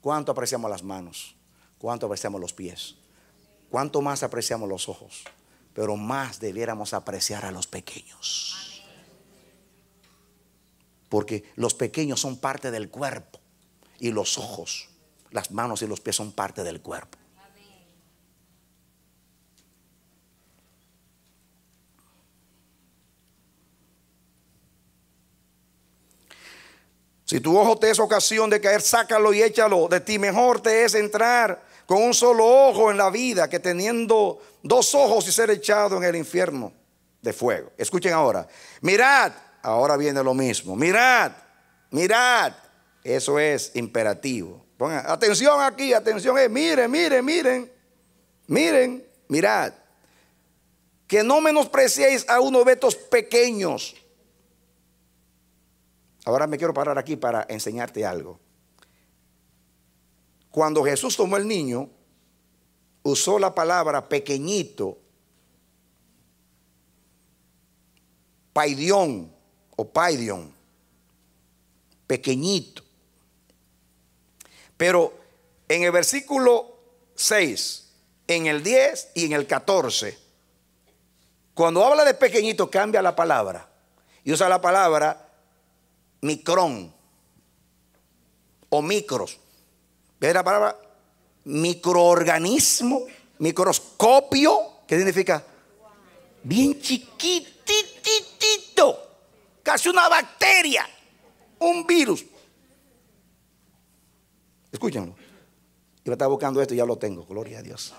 ¿Cuánto apreciamos las manos? ¿Cuánto apreciamos los pies? ¿Cuánto más apreciamos los ojos? Pero más debiéramos apreciar a los pequeños. Porque los pequeños son parte del cuerpo y los ojos las manos y los pies son parte del cuerpo. Si tu ojo te es ocasión de caer, sácalo y échalo de ti. Mejor te es entrar con un solo ojo en la vida que teniendo dos ojos y ser echado en el infierno de fuego. Escuchen ahora. Mirad, ahora viene lo mismo. Mirad, mirad. Eso es imperativo atención aquí, atención, eh, miren, miren, miren, miren, mirad. Que no menospreciéis a unos vetos pequeños. Ahora me quiero parar aquí para enseñarte algo. Cuando Jesús tomó el niño, usó la palabra pequeñito, paidión o paidión, pequeñito. Pero en el versículo 6, en el 10 y en el 14, cuando habla de pequeñito cambia la palabra y usa la palabra micrón o micros. ¿Ves la palabra microorganismo? Microscopio, ¿qué significa? Bien chiquitito, casi una bacteria, un virus. Escúchenlo. Yo estaba buscando esto y ya lo tengo. Gloria a Dios.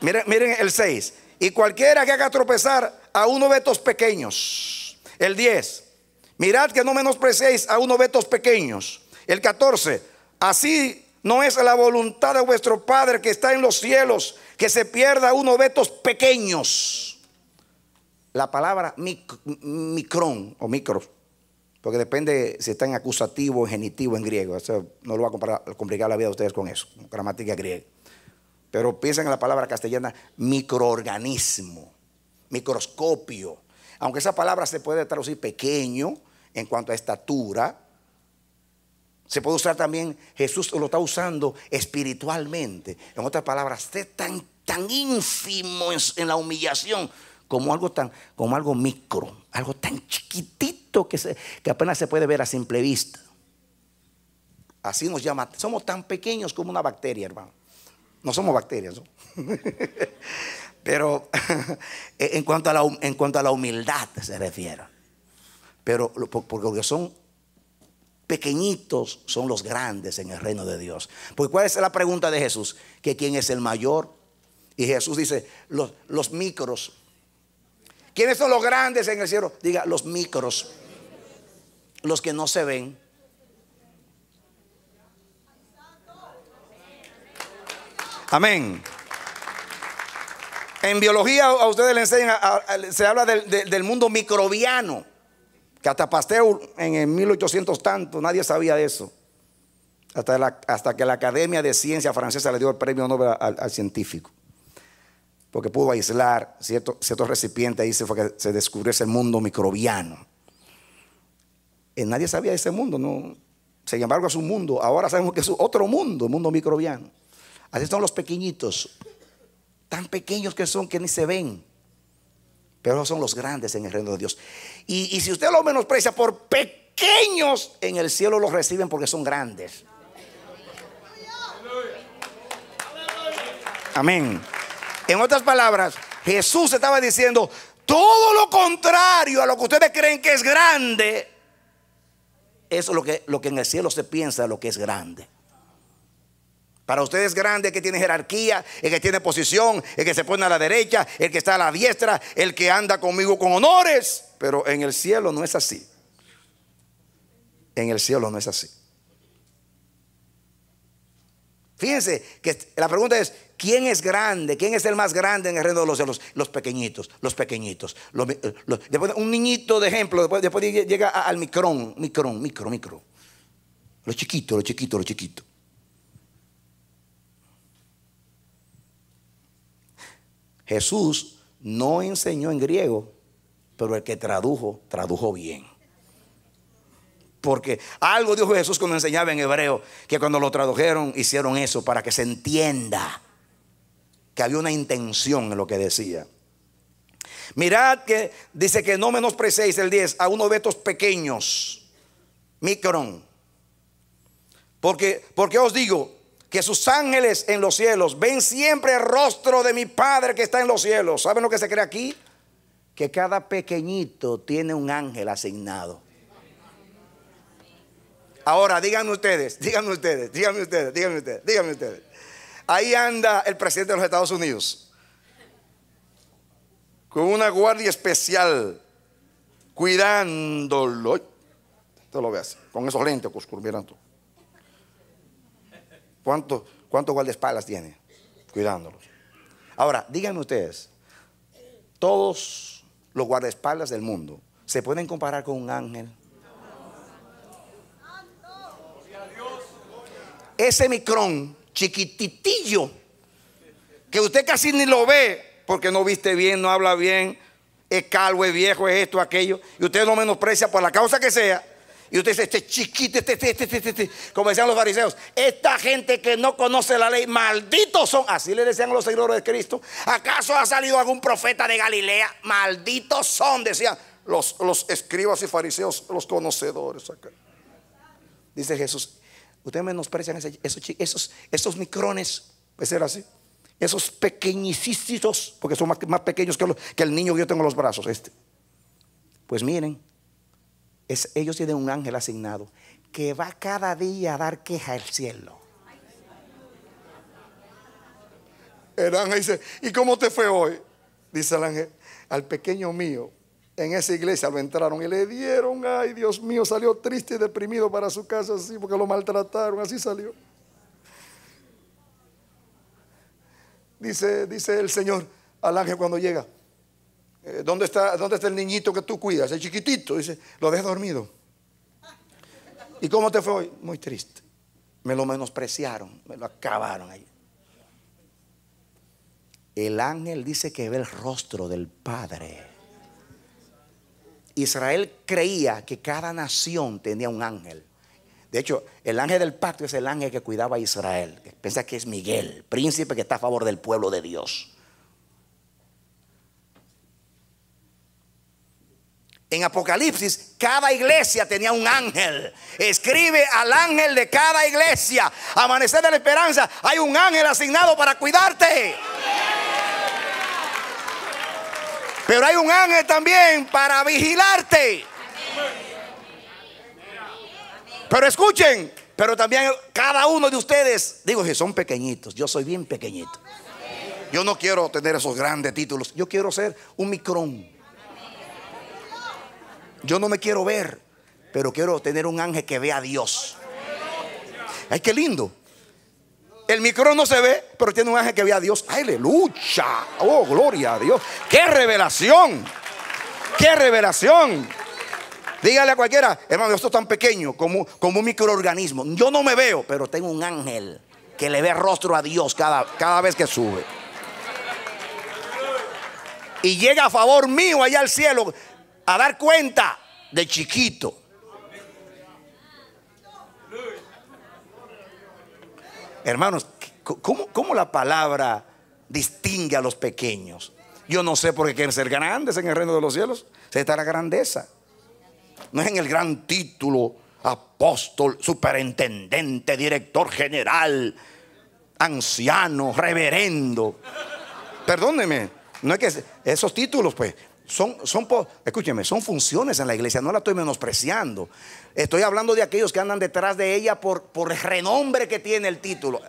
Miren, el 6. Y cualquiera que haga tropezar a uno de estos pequeños. El 10. Mirad que no menospreciéis a uno de estos pequeños. El 14. Así no es la voluntad de vuestro Padre que está en los cielos que se pierda uno de estos pequeños. La palabra micrón o micro porque depende si está en acusativo, en genitivo, en griego. no lo va a complicar la vida de ustedes con eso, gramática griega. Pero piensen en la palabra castellana microorganismo, microscopio. Aunque esa palabra se puede traducir pequeño en cuanto a estatura, se puede usar también, Jesús lo está usando espiritualmente. En otras palabras, esté tan, tan ínfimo en la humillación como algo tan, como algo micro, algo tan chiquitito que, se, apenas se puede ver a simple vista. Así nos llama. Somos tan pequeños como una bacteria, hermano. No somos bacterias, ¿no? *laughs* Pero *laughs* e, en cuanto, a la, en cuanto a la humildad se refiere. Pero porque son pequeñitos, son los grandes en el reino de Dios. Porque ¿cuál es la pregunta de Jesús? Que quién es el mayor. Y Jesús dice, los, los micros ¿Quiénes son los grandes en el cielo? Diga, los micros, los que no se ven. Amén. En biología a ustedes le enseñan, se habla del, mundo microbiano, que hasta Pasteur en el 1800 tanto, nadie sabía de eso, hasta, que la Academia de Ciencia Francesa le dio el premio Nobel al científico porque pudo aislar ciertos recipientes, ahí se, fue que se descubrió ese mundo microbiano. Eh, nadie sabía ese mundo, no, sin embargo, es un mundo. Ahora sabemos que es otro mundo, el mundo microbiano. Así son los pequeñitos. Tan pequeños que son que ni se ven. Pero son los grandes en el reino de Dios. Y, y si usted lo menosprecia por pequeños, en el cielo los reciben porque son grandes. Amén. En otras palabras, Jesús estaba diciendo todo lo contrario a lo que ustedes creen que es grande. Eso es lo que, lo que en el cielo se piensa, lo que es grande. Para ustedes grande el que tiene jerarquía, el que tiene posición, el que se pone a la derecha, el que está a la diestra, el que anda conmigo con honores. Pero en el cielo no es así. En el cielo no es así. Fíjense que la pregunta es, ¿Quién es grande? ¿Quién es el más grande en el reino de los cielos? Los pequeñitos, los pequeñitos. Eh, un niñito de ejemplo, después, después llega al micrón, micrón, micro, micro. Los chiquitos, los chiquitos, los chiquitos. Jesús no enseñó en griego, pero el que tradujo, tradujo bien. Porque algo dijo Jesús cuando enseñaba en hebreo, que cuando lo tradujeron hicieron eso para que se entienda que había una intención en lo que decía. Mirad que dice que no menosprecéis el 10 a uno de estos pequeños, micron. Porque, porque os digo que sus ángeles en los cielos ven siempre el rostro de mi Padre que está en los cielos. ¿Saben lo que se cree aquí? Que cada pequeñito tiene un ángel asignado. Ahora, díganme ustedes, díganme ustedes, díganme ustedes, díganme ustedes, díganme ustedes. Ahí anda el presidente de los Estados Unidos. Con una guardia especial. Cuidándolo. ¿Esto lo veas. Con esos lentes oscuros. tú. ¿Cuántos cuánto guardaespaldas tiene? Cuidándolos. Ahora, díganme ustedes. Todos los guardaespaldas del mundo se pueden comparar con un ángel. Ese micrón chiquititillo, que usted casi ni lo ve, porque no viste bien, no habla bien, es calvo, es viejo, es esto, aquello, y usted no menosprecia por la causa que sea. Y usted dice, este chiquito, este, este, este, este, como decían los fariseos, esta gente que no conoce la ley, malditos son, así le decían los seguidores de Cristo, ¿acaso ha salido algún profeta de Galilea? Malditos son, decían los, los escribas y fariseos, los conocedores. Acá. Dice Jesús, Ustedes menosprecian esos, esos, micrones, pues así. Esos pequeñicitos, porque son más, pequeños que, los, que, el niño que yo tengo en los brazos, este. Pues miren, es, ellos tienen un ángel asignado que va cada día a dar queja al cielo. El ángel dice, ¿y cómo te fue hoy? Dice el ángel, al pequeño mío en esa iglesia lo entraron y le dieron, ay Dios mío, salió triste y deprimido para su casa así porque lo maltrataron, así salió. Dice, dice el Señor al ángel cuando llega, eh, ¿dónde está, ¿dónde está el niñito que tú cuidas? El chiquitito, dice, lo dejé dormido. ¿Y cómo te fue hoy? Muy triste. Me lo menospreciaron, me lo acabaron ahí. El ángel dice que ve el rostro del Padre. Israel creía que cada nación tenía un ángel. De hecho, el ángel del pacto es el ángel que cuidaba a Israel. Piensa que es Miguel, príncipe que está a favor del pueblo de Dios. En Apocalipsis, cada iglesia tenía un ángel. Escribe al ángel de cada iglesia. Amanecer de la esperanza, hay un ángel asignado para cuidarte. ¡Amén! Pero hay un ángel también para vigilarte. Pero escuchen, pero también cada uno de ustedes, digo que son pequeñitos, yo soy bien pequeñito. Yo no quiero tener esos grandes títulos, yo quiero ser un micrón. Yo no me quiero ver, pero quiero tener un ángel que vea a Dios. Ay, qué lindo. El micro no se ve, pero tiene un ángel que ve a Dios. lucha! Oh, gloria a Dios. Qué revelación. Qué revelación. Dígale a cualquiera, hermano, esto es tan pequeño como, un microorganismo. Yo no me veo, pero tengo un ángel que le ve rostro a Dios cada vez que sube. Y llega a favor mío allá al cielo a dar cuenta de chiquito. Hermanos, ¿cómo, la palabra distingue a los pequeños? Yo no sé por qué quieren ser grandes en el reino de los cielos. Se está la grandeza. No es en el gran título, apóstol, superintendente, director general, anciano, reverendo. Perdóneme, no es que esos títulos, pues, son, escúcheme, son funciones en la iglesia, no la estoy menospreciando. Estoy hablando de aquellos que andan detrás de ella por, por renombre que tiene el título.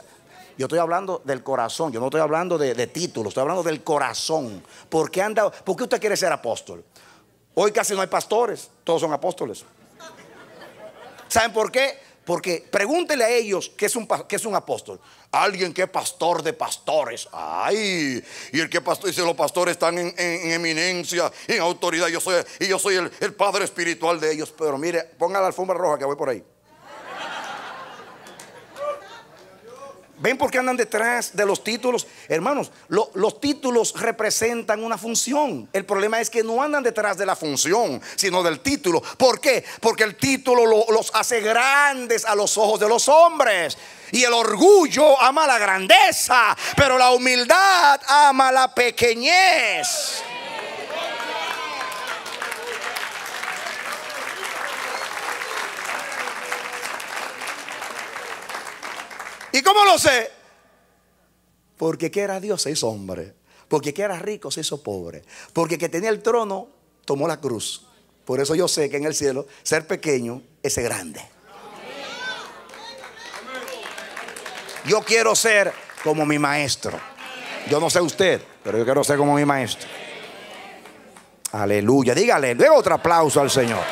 Yo estoy hablando del corazón, yo no estoy hablando de, título títulos, estoy hablando del corazón. ¿Por anda, ¿Por qué usted quiere ser apóstol? Hoy casi no hay pastores, todos son apóstoles. ¿Saben por qué? Porque pregúntele a ellos qué es un, es un apóstol. Alguien que es pastor de pastores. Ay, y el que pastor, dice, los pastores están en, eminencia, en autoridad. Yo soy, y yo soy el, el padre espiritual de ellos. Pero mire, ponga la alfombra roja que voy por ahí. ¿Ven por qué andan detrás de los títulos? Hermanos, los títulos representan una función. El problema es que no andan detrás de la función, sino del título. ¿Por qué? Porque el título los hace grandes a los ojos de los hombres. Y el orgullo ama la grandeza, pero la humildad ama la pequeñez. ¿Y cómo lo sé? Porque que era Dios se hizo hombre. Porque que era rico se hizo pobre. Porque que tenía el trono tomó la cruz. Por eso yo sé que en el cielo ser pequeño es grande. Yo quiero ser como mi maestro. Yo no sé usted, pero yo quiero ser como mi maestro. Aleluya. Dígale, luego otro aplauso al Señor.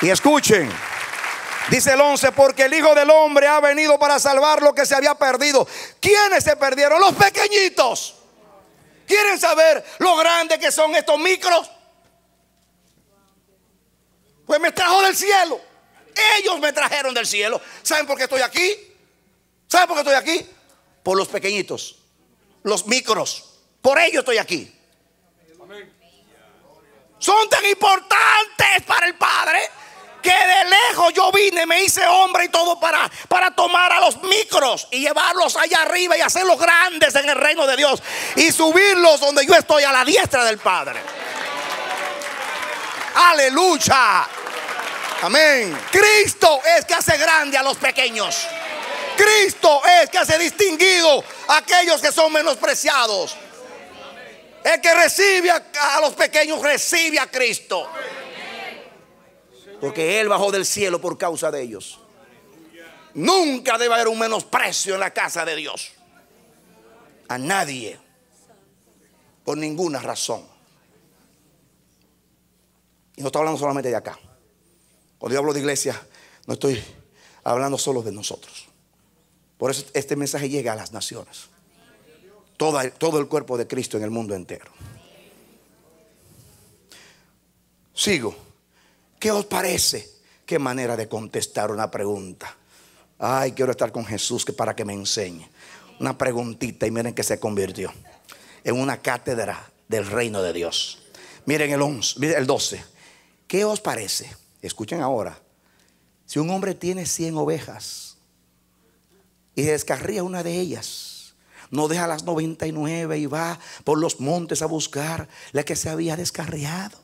Y escuchen. Dice el 11, porque el Hijo del Hombre ha venido para salvar lo que se había perdido. ¿Quiénes se perdieron? Los pequeñitos. ¿Quieren saber lo grande que son estos micros? Pues me trajo del cielo. Ellos me trajeron del cielo. ¿Saben por qué estoy aquí? ¿Saben por qué estoy aquí? Por los pequeñitos, los micros. Por ellos estoy aquí. Son tan importantes para el Padre que de lejos yo vine, me hice hombre y todo para, para tomar a los micros y llevarlos allá arriba y hacerlos grandes en el reino de Dios y subirlos donde yo estoy a la diestra del Padre. Aleluya. Amén. Cristo es que hace grande a los pequeños. Cristo es que hace distinguido a aquellos que son menospreciados. El que recibe a, a los pequeños recibe a Cristo. Porque Él bajó del cielo por causa de ellos. Nunca debe haber un menosprecio en la casa de Dios. A nadie. Por ninguna razón. Y no estoy hablando solamente de acá. Cuando yo hablo de iglesia, no estoy hablando solo de nosotros. Por eso este mensaje llega a las naciones. Todo, todo el cuerpo de Cristo en el mundo entero. Sigo. ¿Qué os parece? Qué manera de contestar una pregunta. Ay, quiero estar con Jesús que para que me enseñe. Una preguntita y miren que se convirtió en una cátedra del reino de Dios. Miren el, 11, miren el 12. ¿Qué os parece? Escuchen ahora. Si un hombre tiene 100 ovejas y descarría una de ellas, no deja las 99 y va por los montes a buscar la que se había descarriado.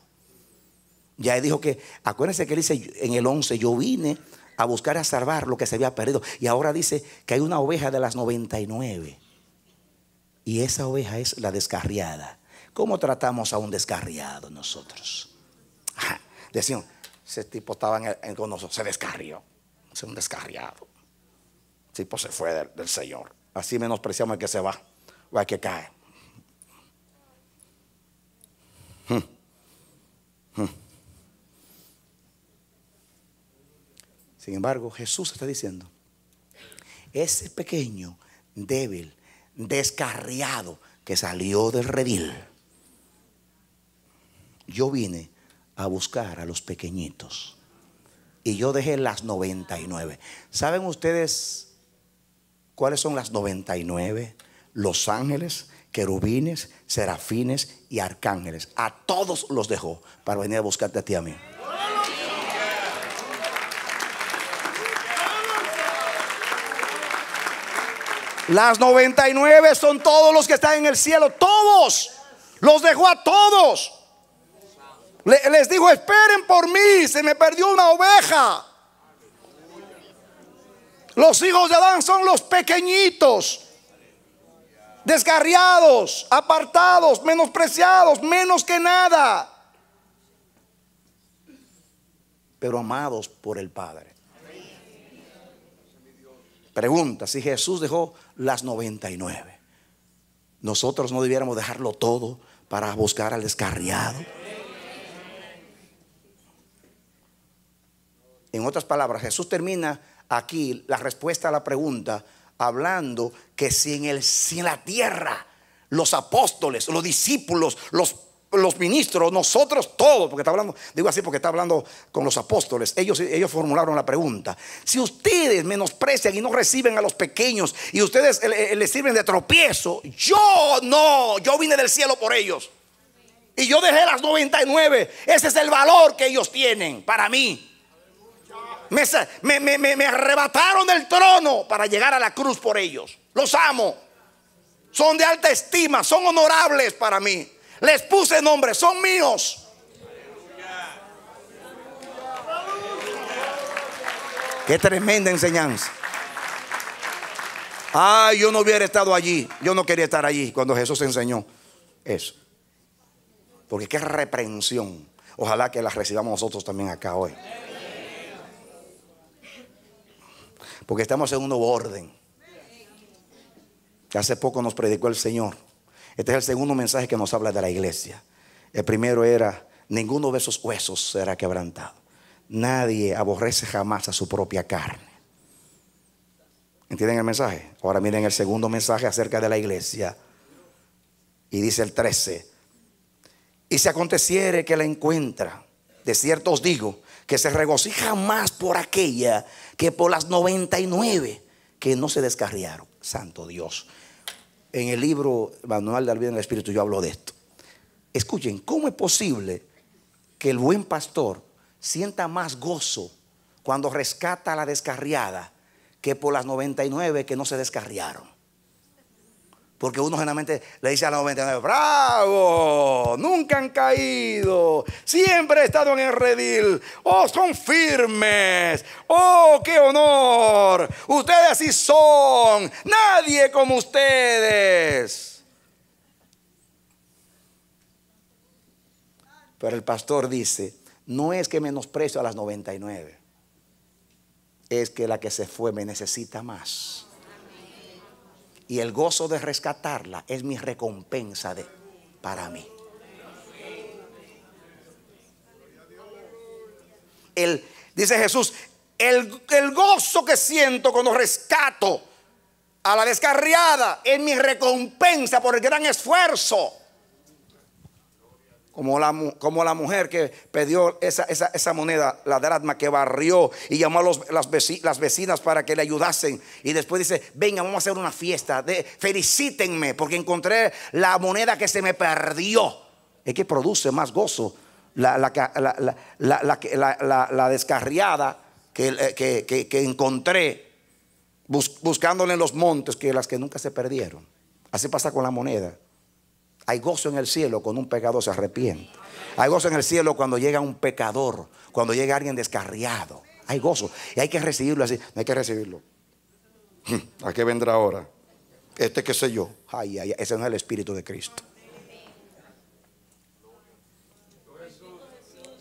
Ya él dijo que, acuérdense que él dice en el 11, yo vine a buscar a salvar lo que se había perdido. Y ahora dice que hay una oveja de las 99. Y esa oveja es la descarriada. ¿Cómo tratamos a un descarriado nosotros? Decían, ese tipo estaba en con nosotros, se descarrió. Es un descarriado. El tipo se fue del, Señor. Así menospreciamos el que se va o al que cae. Hmm. Hmm. Sin embargo, Jesús está diciendo, ese pequeño, débil, descarriado que salió del redil, yo vine a buscar a los pequeñitos. Y yo dejé las 99. ¿Saben ustedes cuáles son las 99? Los ángeles, querubines, serafines y arcángeles. A todos los dejó para venir a buscarte a ti a mí. Las 99 son todos los que están en el cielo. Todos. Los dejó a todos. Les dijo, esperen por mí. Se me perdió una oveja. Los hijos de Adán son los pequeñitos, desgarriados, apartados, menospreciados, menos que nada, pero amados por el Padre. Pregunta, si Jesús dejó las 99. Nosotros no debiéramos dejarlo todo para buscar al descarriado. En otras palabras, Jesús termina aquí la respuesta a la pregunta hablando que si en, el, si la tierra los apóstoles, los discípulos, los los ministros, nosotros todos, porque está hablando, digo así porque está hablando con los apóstoles, ellos, ellos formularon la pregunta, si ustedes menosprecian y no reciben a los pequeños y ustedes eh, eh, les sirven de tropiezo, yo no, yo vine del cielo por ellos. Y yo dejé las 99, ese es el valor que ellos tienen para mí. Me, me, me arrebataron del trono para llegar a la cruz por ellos. Los amo. Son de alta estima, son honorables para mí. Les puse nombre, son míos. Qué tremenda enseñanza. Ay, yo no hubiera estado allí. Yo no quería estar allí cuando Jesús enseñó eso. Porque qué reprensión. Ojalá que la recibamos nosotros también acá hoy. Porque estamos en un nuevo orden. Que hace poco nos predicó el Señor. Este es el segundo mensaje que nos habla de la iglesia. El primero era, ninguno de esos huesos será quebrantado. Nadie aborrece jamás a su propia carne. ¿Entienden el mensaje? Ahora miren el segundo mensaje acerca de la iglesia. Y dice el 13. Y si aconteciere que la encuentra, de cierto os digo, que se regocija más por aquella que por las 99 que no se descarriaron. Santo Dios en el libro Manual de la en el Espíritu, yo hablo de esto. Escuchen, ¿cómo es posible que el buen pastor sienta más gozo cuando rescata a la descarriada que por las 99 que no se descarriaron? Porque uno generalmente le dice a los 99, bravo, nunca han caído, siempre he estado en el redil, oh, son firmes, oh, qué honor, ustedes así son, nadie como ustedes. Pero el pastor dice, no es que menosprecio a las 99, es que la que se fue me necesita más. Y el gozo de rescatarla es mi recompensa de, para mí. El, dice Jesús, el, el gozo que siento cuando rescato a la descarriada es mi recompensa por el gran esfuerzo. Como la, como la, mujer que pidió esa, moneda, la dracma que barrió y llamó a las, vecinas, para que le ayudasen. Y después dice, venga, vamos a hacer una fiesta. De, felicítenme porque encontré la moneda que se me perdió. Es que produce más gozo la, descarriada que, eh, encontré buscándole en los montes que las que nunca se perdieron. Así pasa con la moneda. Hay gozo en el cielo cuando un pecado se arrepiente. Hay gozo en el cielo cuando llega un pecador, cuando llega alguien descarriado. Hay gozo. Y hay que recibirlo así. No hay que recibirlo. Hmm, ¿A qué vendrá ahora? Este qué sé yo. Ay, ese no es el Espíritu de Cristo.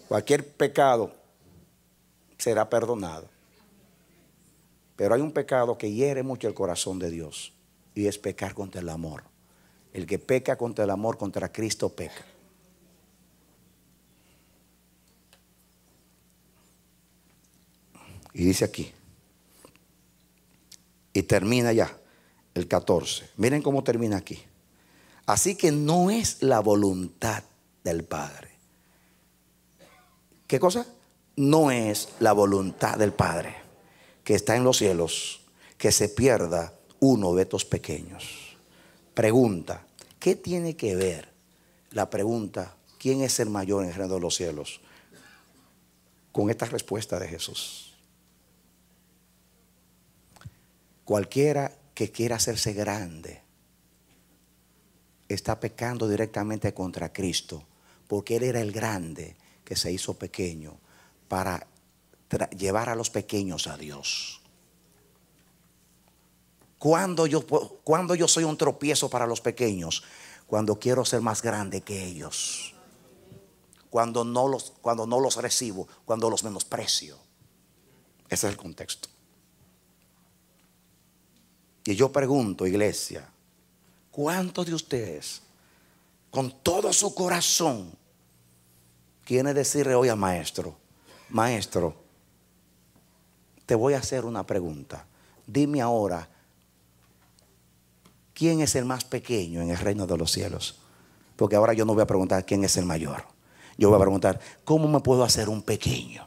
Cualquier pecado será perdonado. Pero hay un pecado que hiere mucho el corazón de Dios y es pecar contra el amor. El que peca contra el amor, contra Cristo peca. Y dice aquí. Y termina ya el 14. Miren cómo termina aquí. Así que no es la voluntad del Padre. ¿Qué cosa? No es la voluntad del Padre que está en los cielos que se pierda uno de estos pequeños. Pregunta, ¿qué tiene que ver la pregunta, ¿quién es el mayor en el reino de los cielos? Con esta respuesta de Jesús. Cualquiera que quiera hacerse grande está pecando directamente contra Cristo, porque Él era el grande que se hizo pequeño para llevar a los pequeños a Dios. ¿Cuándo yo, cuando yo soy un tropiezo para los pequeños? Cuando quiero ser más grande que ellos. Cuando no los, cuando no los recibo, cuando los menosprecio. Ese es el contexto. Y yo pregunto, iglesia, ¿cuántos de ustedes con todo su corazón quieren decirle hoy al maestro, maestro, te voy a hacer una pregunta. Dime ahora ¿quién es el más pequeño en el reino de los cielos? Porque ahora yo no voy a preguntar quién es el mayor. Yo voy a preguntar, ¿cómo me puedo hacer un pequeño?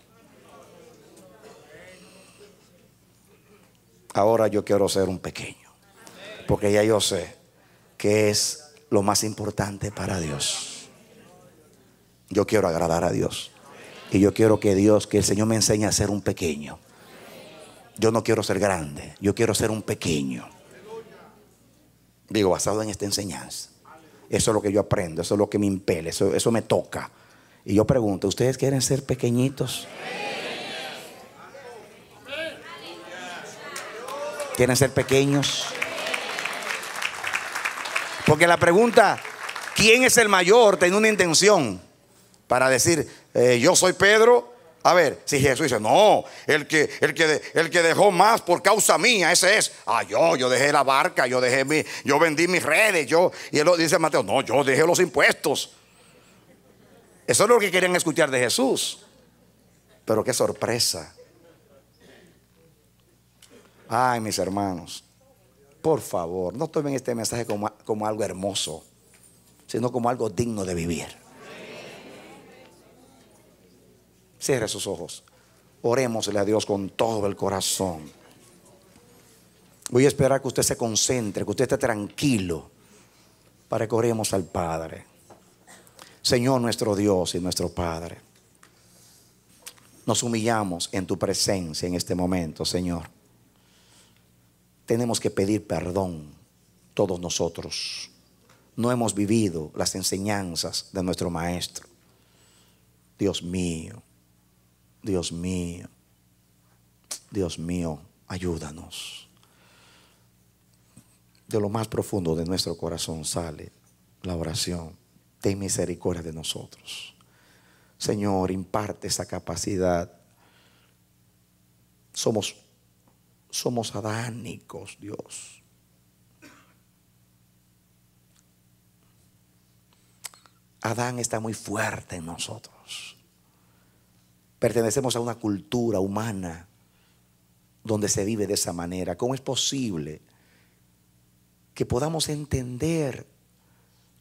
Ahora yo quiero ser un pequeño. Porque ya yo sé que es lo más importante para Dios. Yo quiero agradar a Dios. Y yo quiero que Dios, que el Señor me enseñe a ser un pequeño. Yo no quiero ser grande, yo quiero ser un pequeño. Digo, basado en esta enseñanza. Eso es lo que yo aprendo, eso es lo que me impele, eso, eso me toca. Y yo pregunto, ¿ustedes quieren ser pequeñitos? ¿Quieren ser pequeños? Porque la pregunta, ¿quién es el mayor? Tiene una intención para decir, eh, yo soy Pedro a ver, si Jesús dice, no, el que, el que, el que dejó más por causa mía, ese es. Ah, yo, yo dejé la barca, yo dejé mi, yo vendí mis redes, yo. Y él dice Mateo, no, yo dejé los impuestos. Eso es lo que querían escuchar de Jesús. Pero qué sorpresa. Ay, mis hermanos, por favor, no tomen este mensaje como algo hermoso, sino como algo digno de vivir. Cierre sus ojos. Orémosle a Dios con todo el corazón. Voy a esperar que usted se concentre, que usted esté tranquilo, para que oremos al Padre. Señor nuestro Dios y nuestro Padre, nos humillamos en tu presencia en este momento, Señor. Tenemos que pedir perdón todos nosotros. No hemos vivido las enseñanzas de nuestro Maestro. Dios mío, Dios mío, Dios mío, ayúdanos. De lo más profundo de nuestro corazón sale la oración. Ten misericordia de nosotros. Señor, imparte esa capacidad. Somos, somos adánicos, Dios. Adán está muy fuerte en nosotros. Pertenecemos a una cultura humana donde se vive de esa manera. ¿Cómo es posible que podamos entender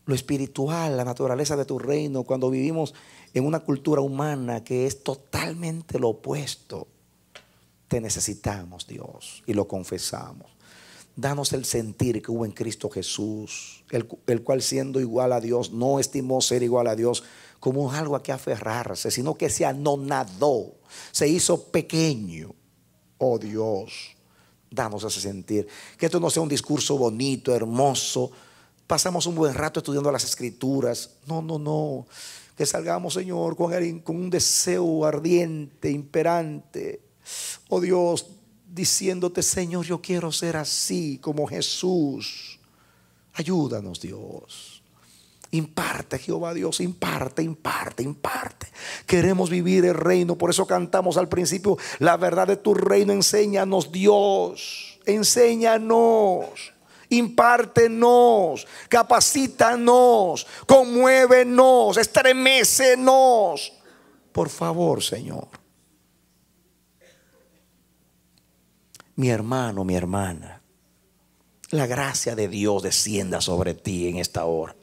lo espiritual, la naturaleza de tu reino, cuando vivimos en una cultura humana que es totalmente lo opuesto? Te necesitamos, Dios, y lo confesamos. Danos el sentir que hubo en Cristo Jesús, el, cual siendo igual a Dios, no estimó ser igual a Dios como algo a que aferrarse, sino que se anonadó, se hizo pequeño. Oh Dios, danos ese sentir. Que esto no sea un discurso bonito, hermoso. Pasamos un buen rato estudiando las escrituras. No, no, no. Que salgamos, Señor, con, el, con un deseo ardiente, imperante. Oh Dios, diciéndote, Señor, yo quiero ser así como Jesús. Ayúdanos, Dios. Imparte, Jehová Dios, imparte, imparte, imparte. Queremos vivir el reino. Por eso cantamos al principio, la verdad de tu reino, enséñanos, Dios. Enséñanos impártenos, capacítanos, conmuévenos, estremecenos. Por favor, Señor. mi hermano, mi hermana, la gracia de Dios descienda sobre ti en esta hora.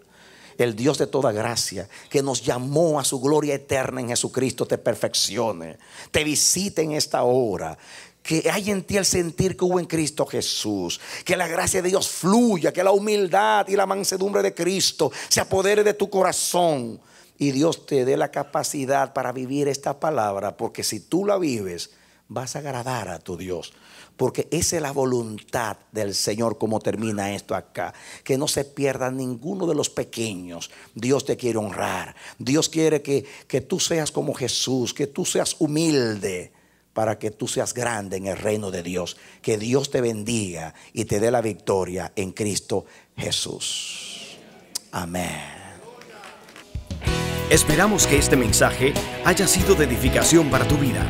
El Dios de toda gracia, que nos llamó a su gloria eterna en Jesucristo, te perfeccione, te visite en esta hora. Que hay en ti el sentir que hubo en Cristo Jesús. Que la gracia de Dios fluya, que la humildad y la mansedumbre de Cristo se apodere de tu corazón. Y Dios te dé la capacidad para vivir esta palabra, porque si tú la vives, vas a agradar a tu Dios porque esa es la voluntad del Señor como termina esto acá, que no se pierda ninguno de los pequeños. Dios te quiere honrar, Dios quiere que, que tú seas como Jesús, que tú seas humilde para que tú seas grande en el reino de Dios. Que Dios te bendiga y te dé la victoria en Cristo Jesús. Amén. Esperamos que este mensaje haya sido de edificación para tu vida.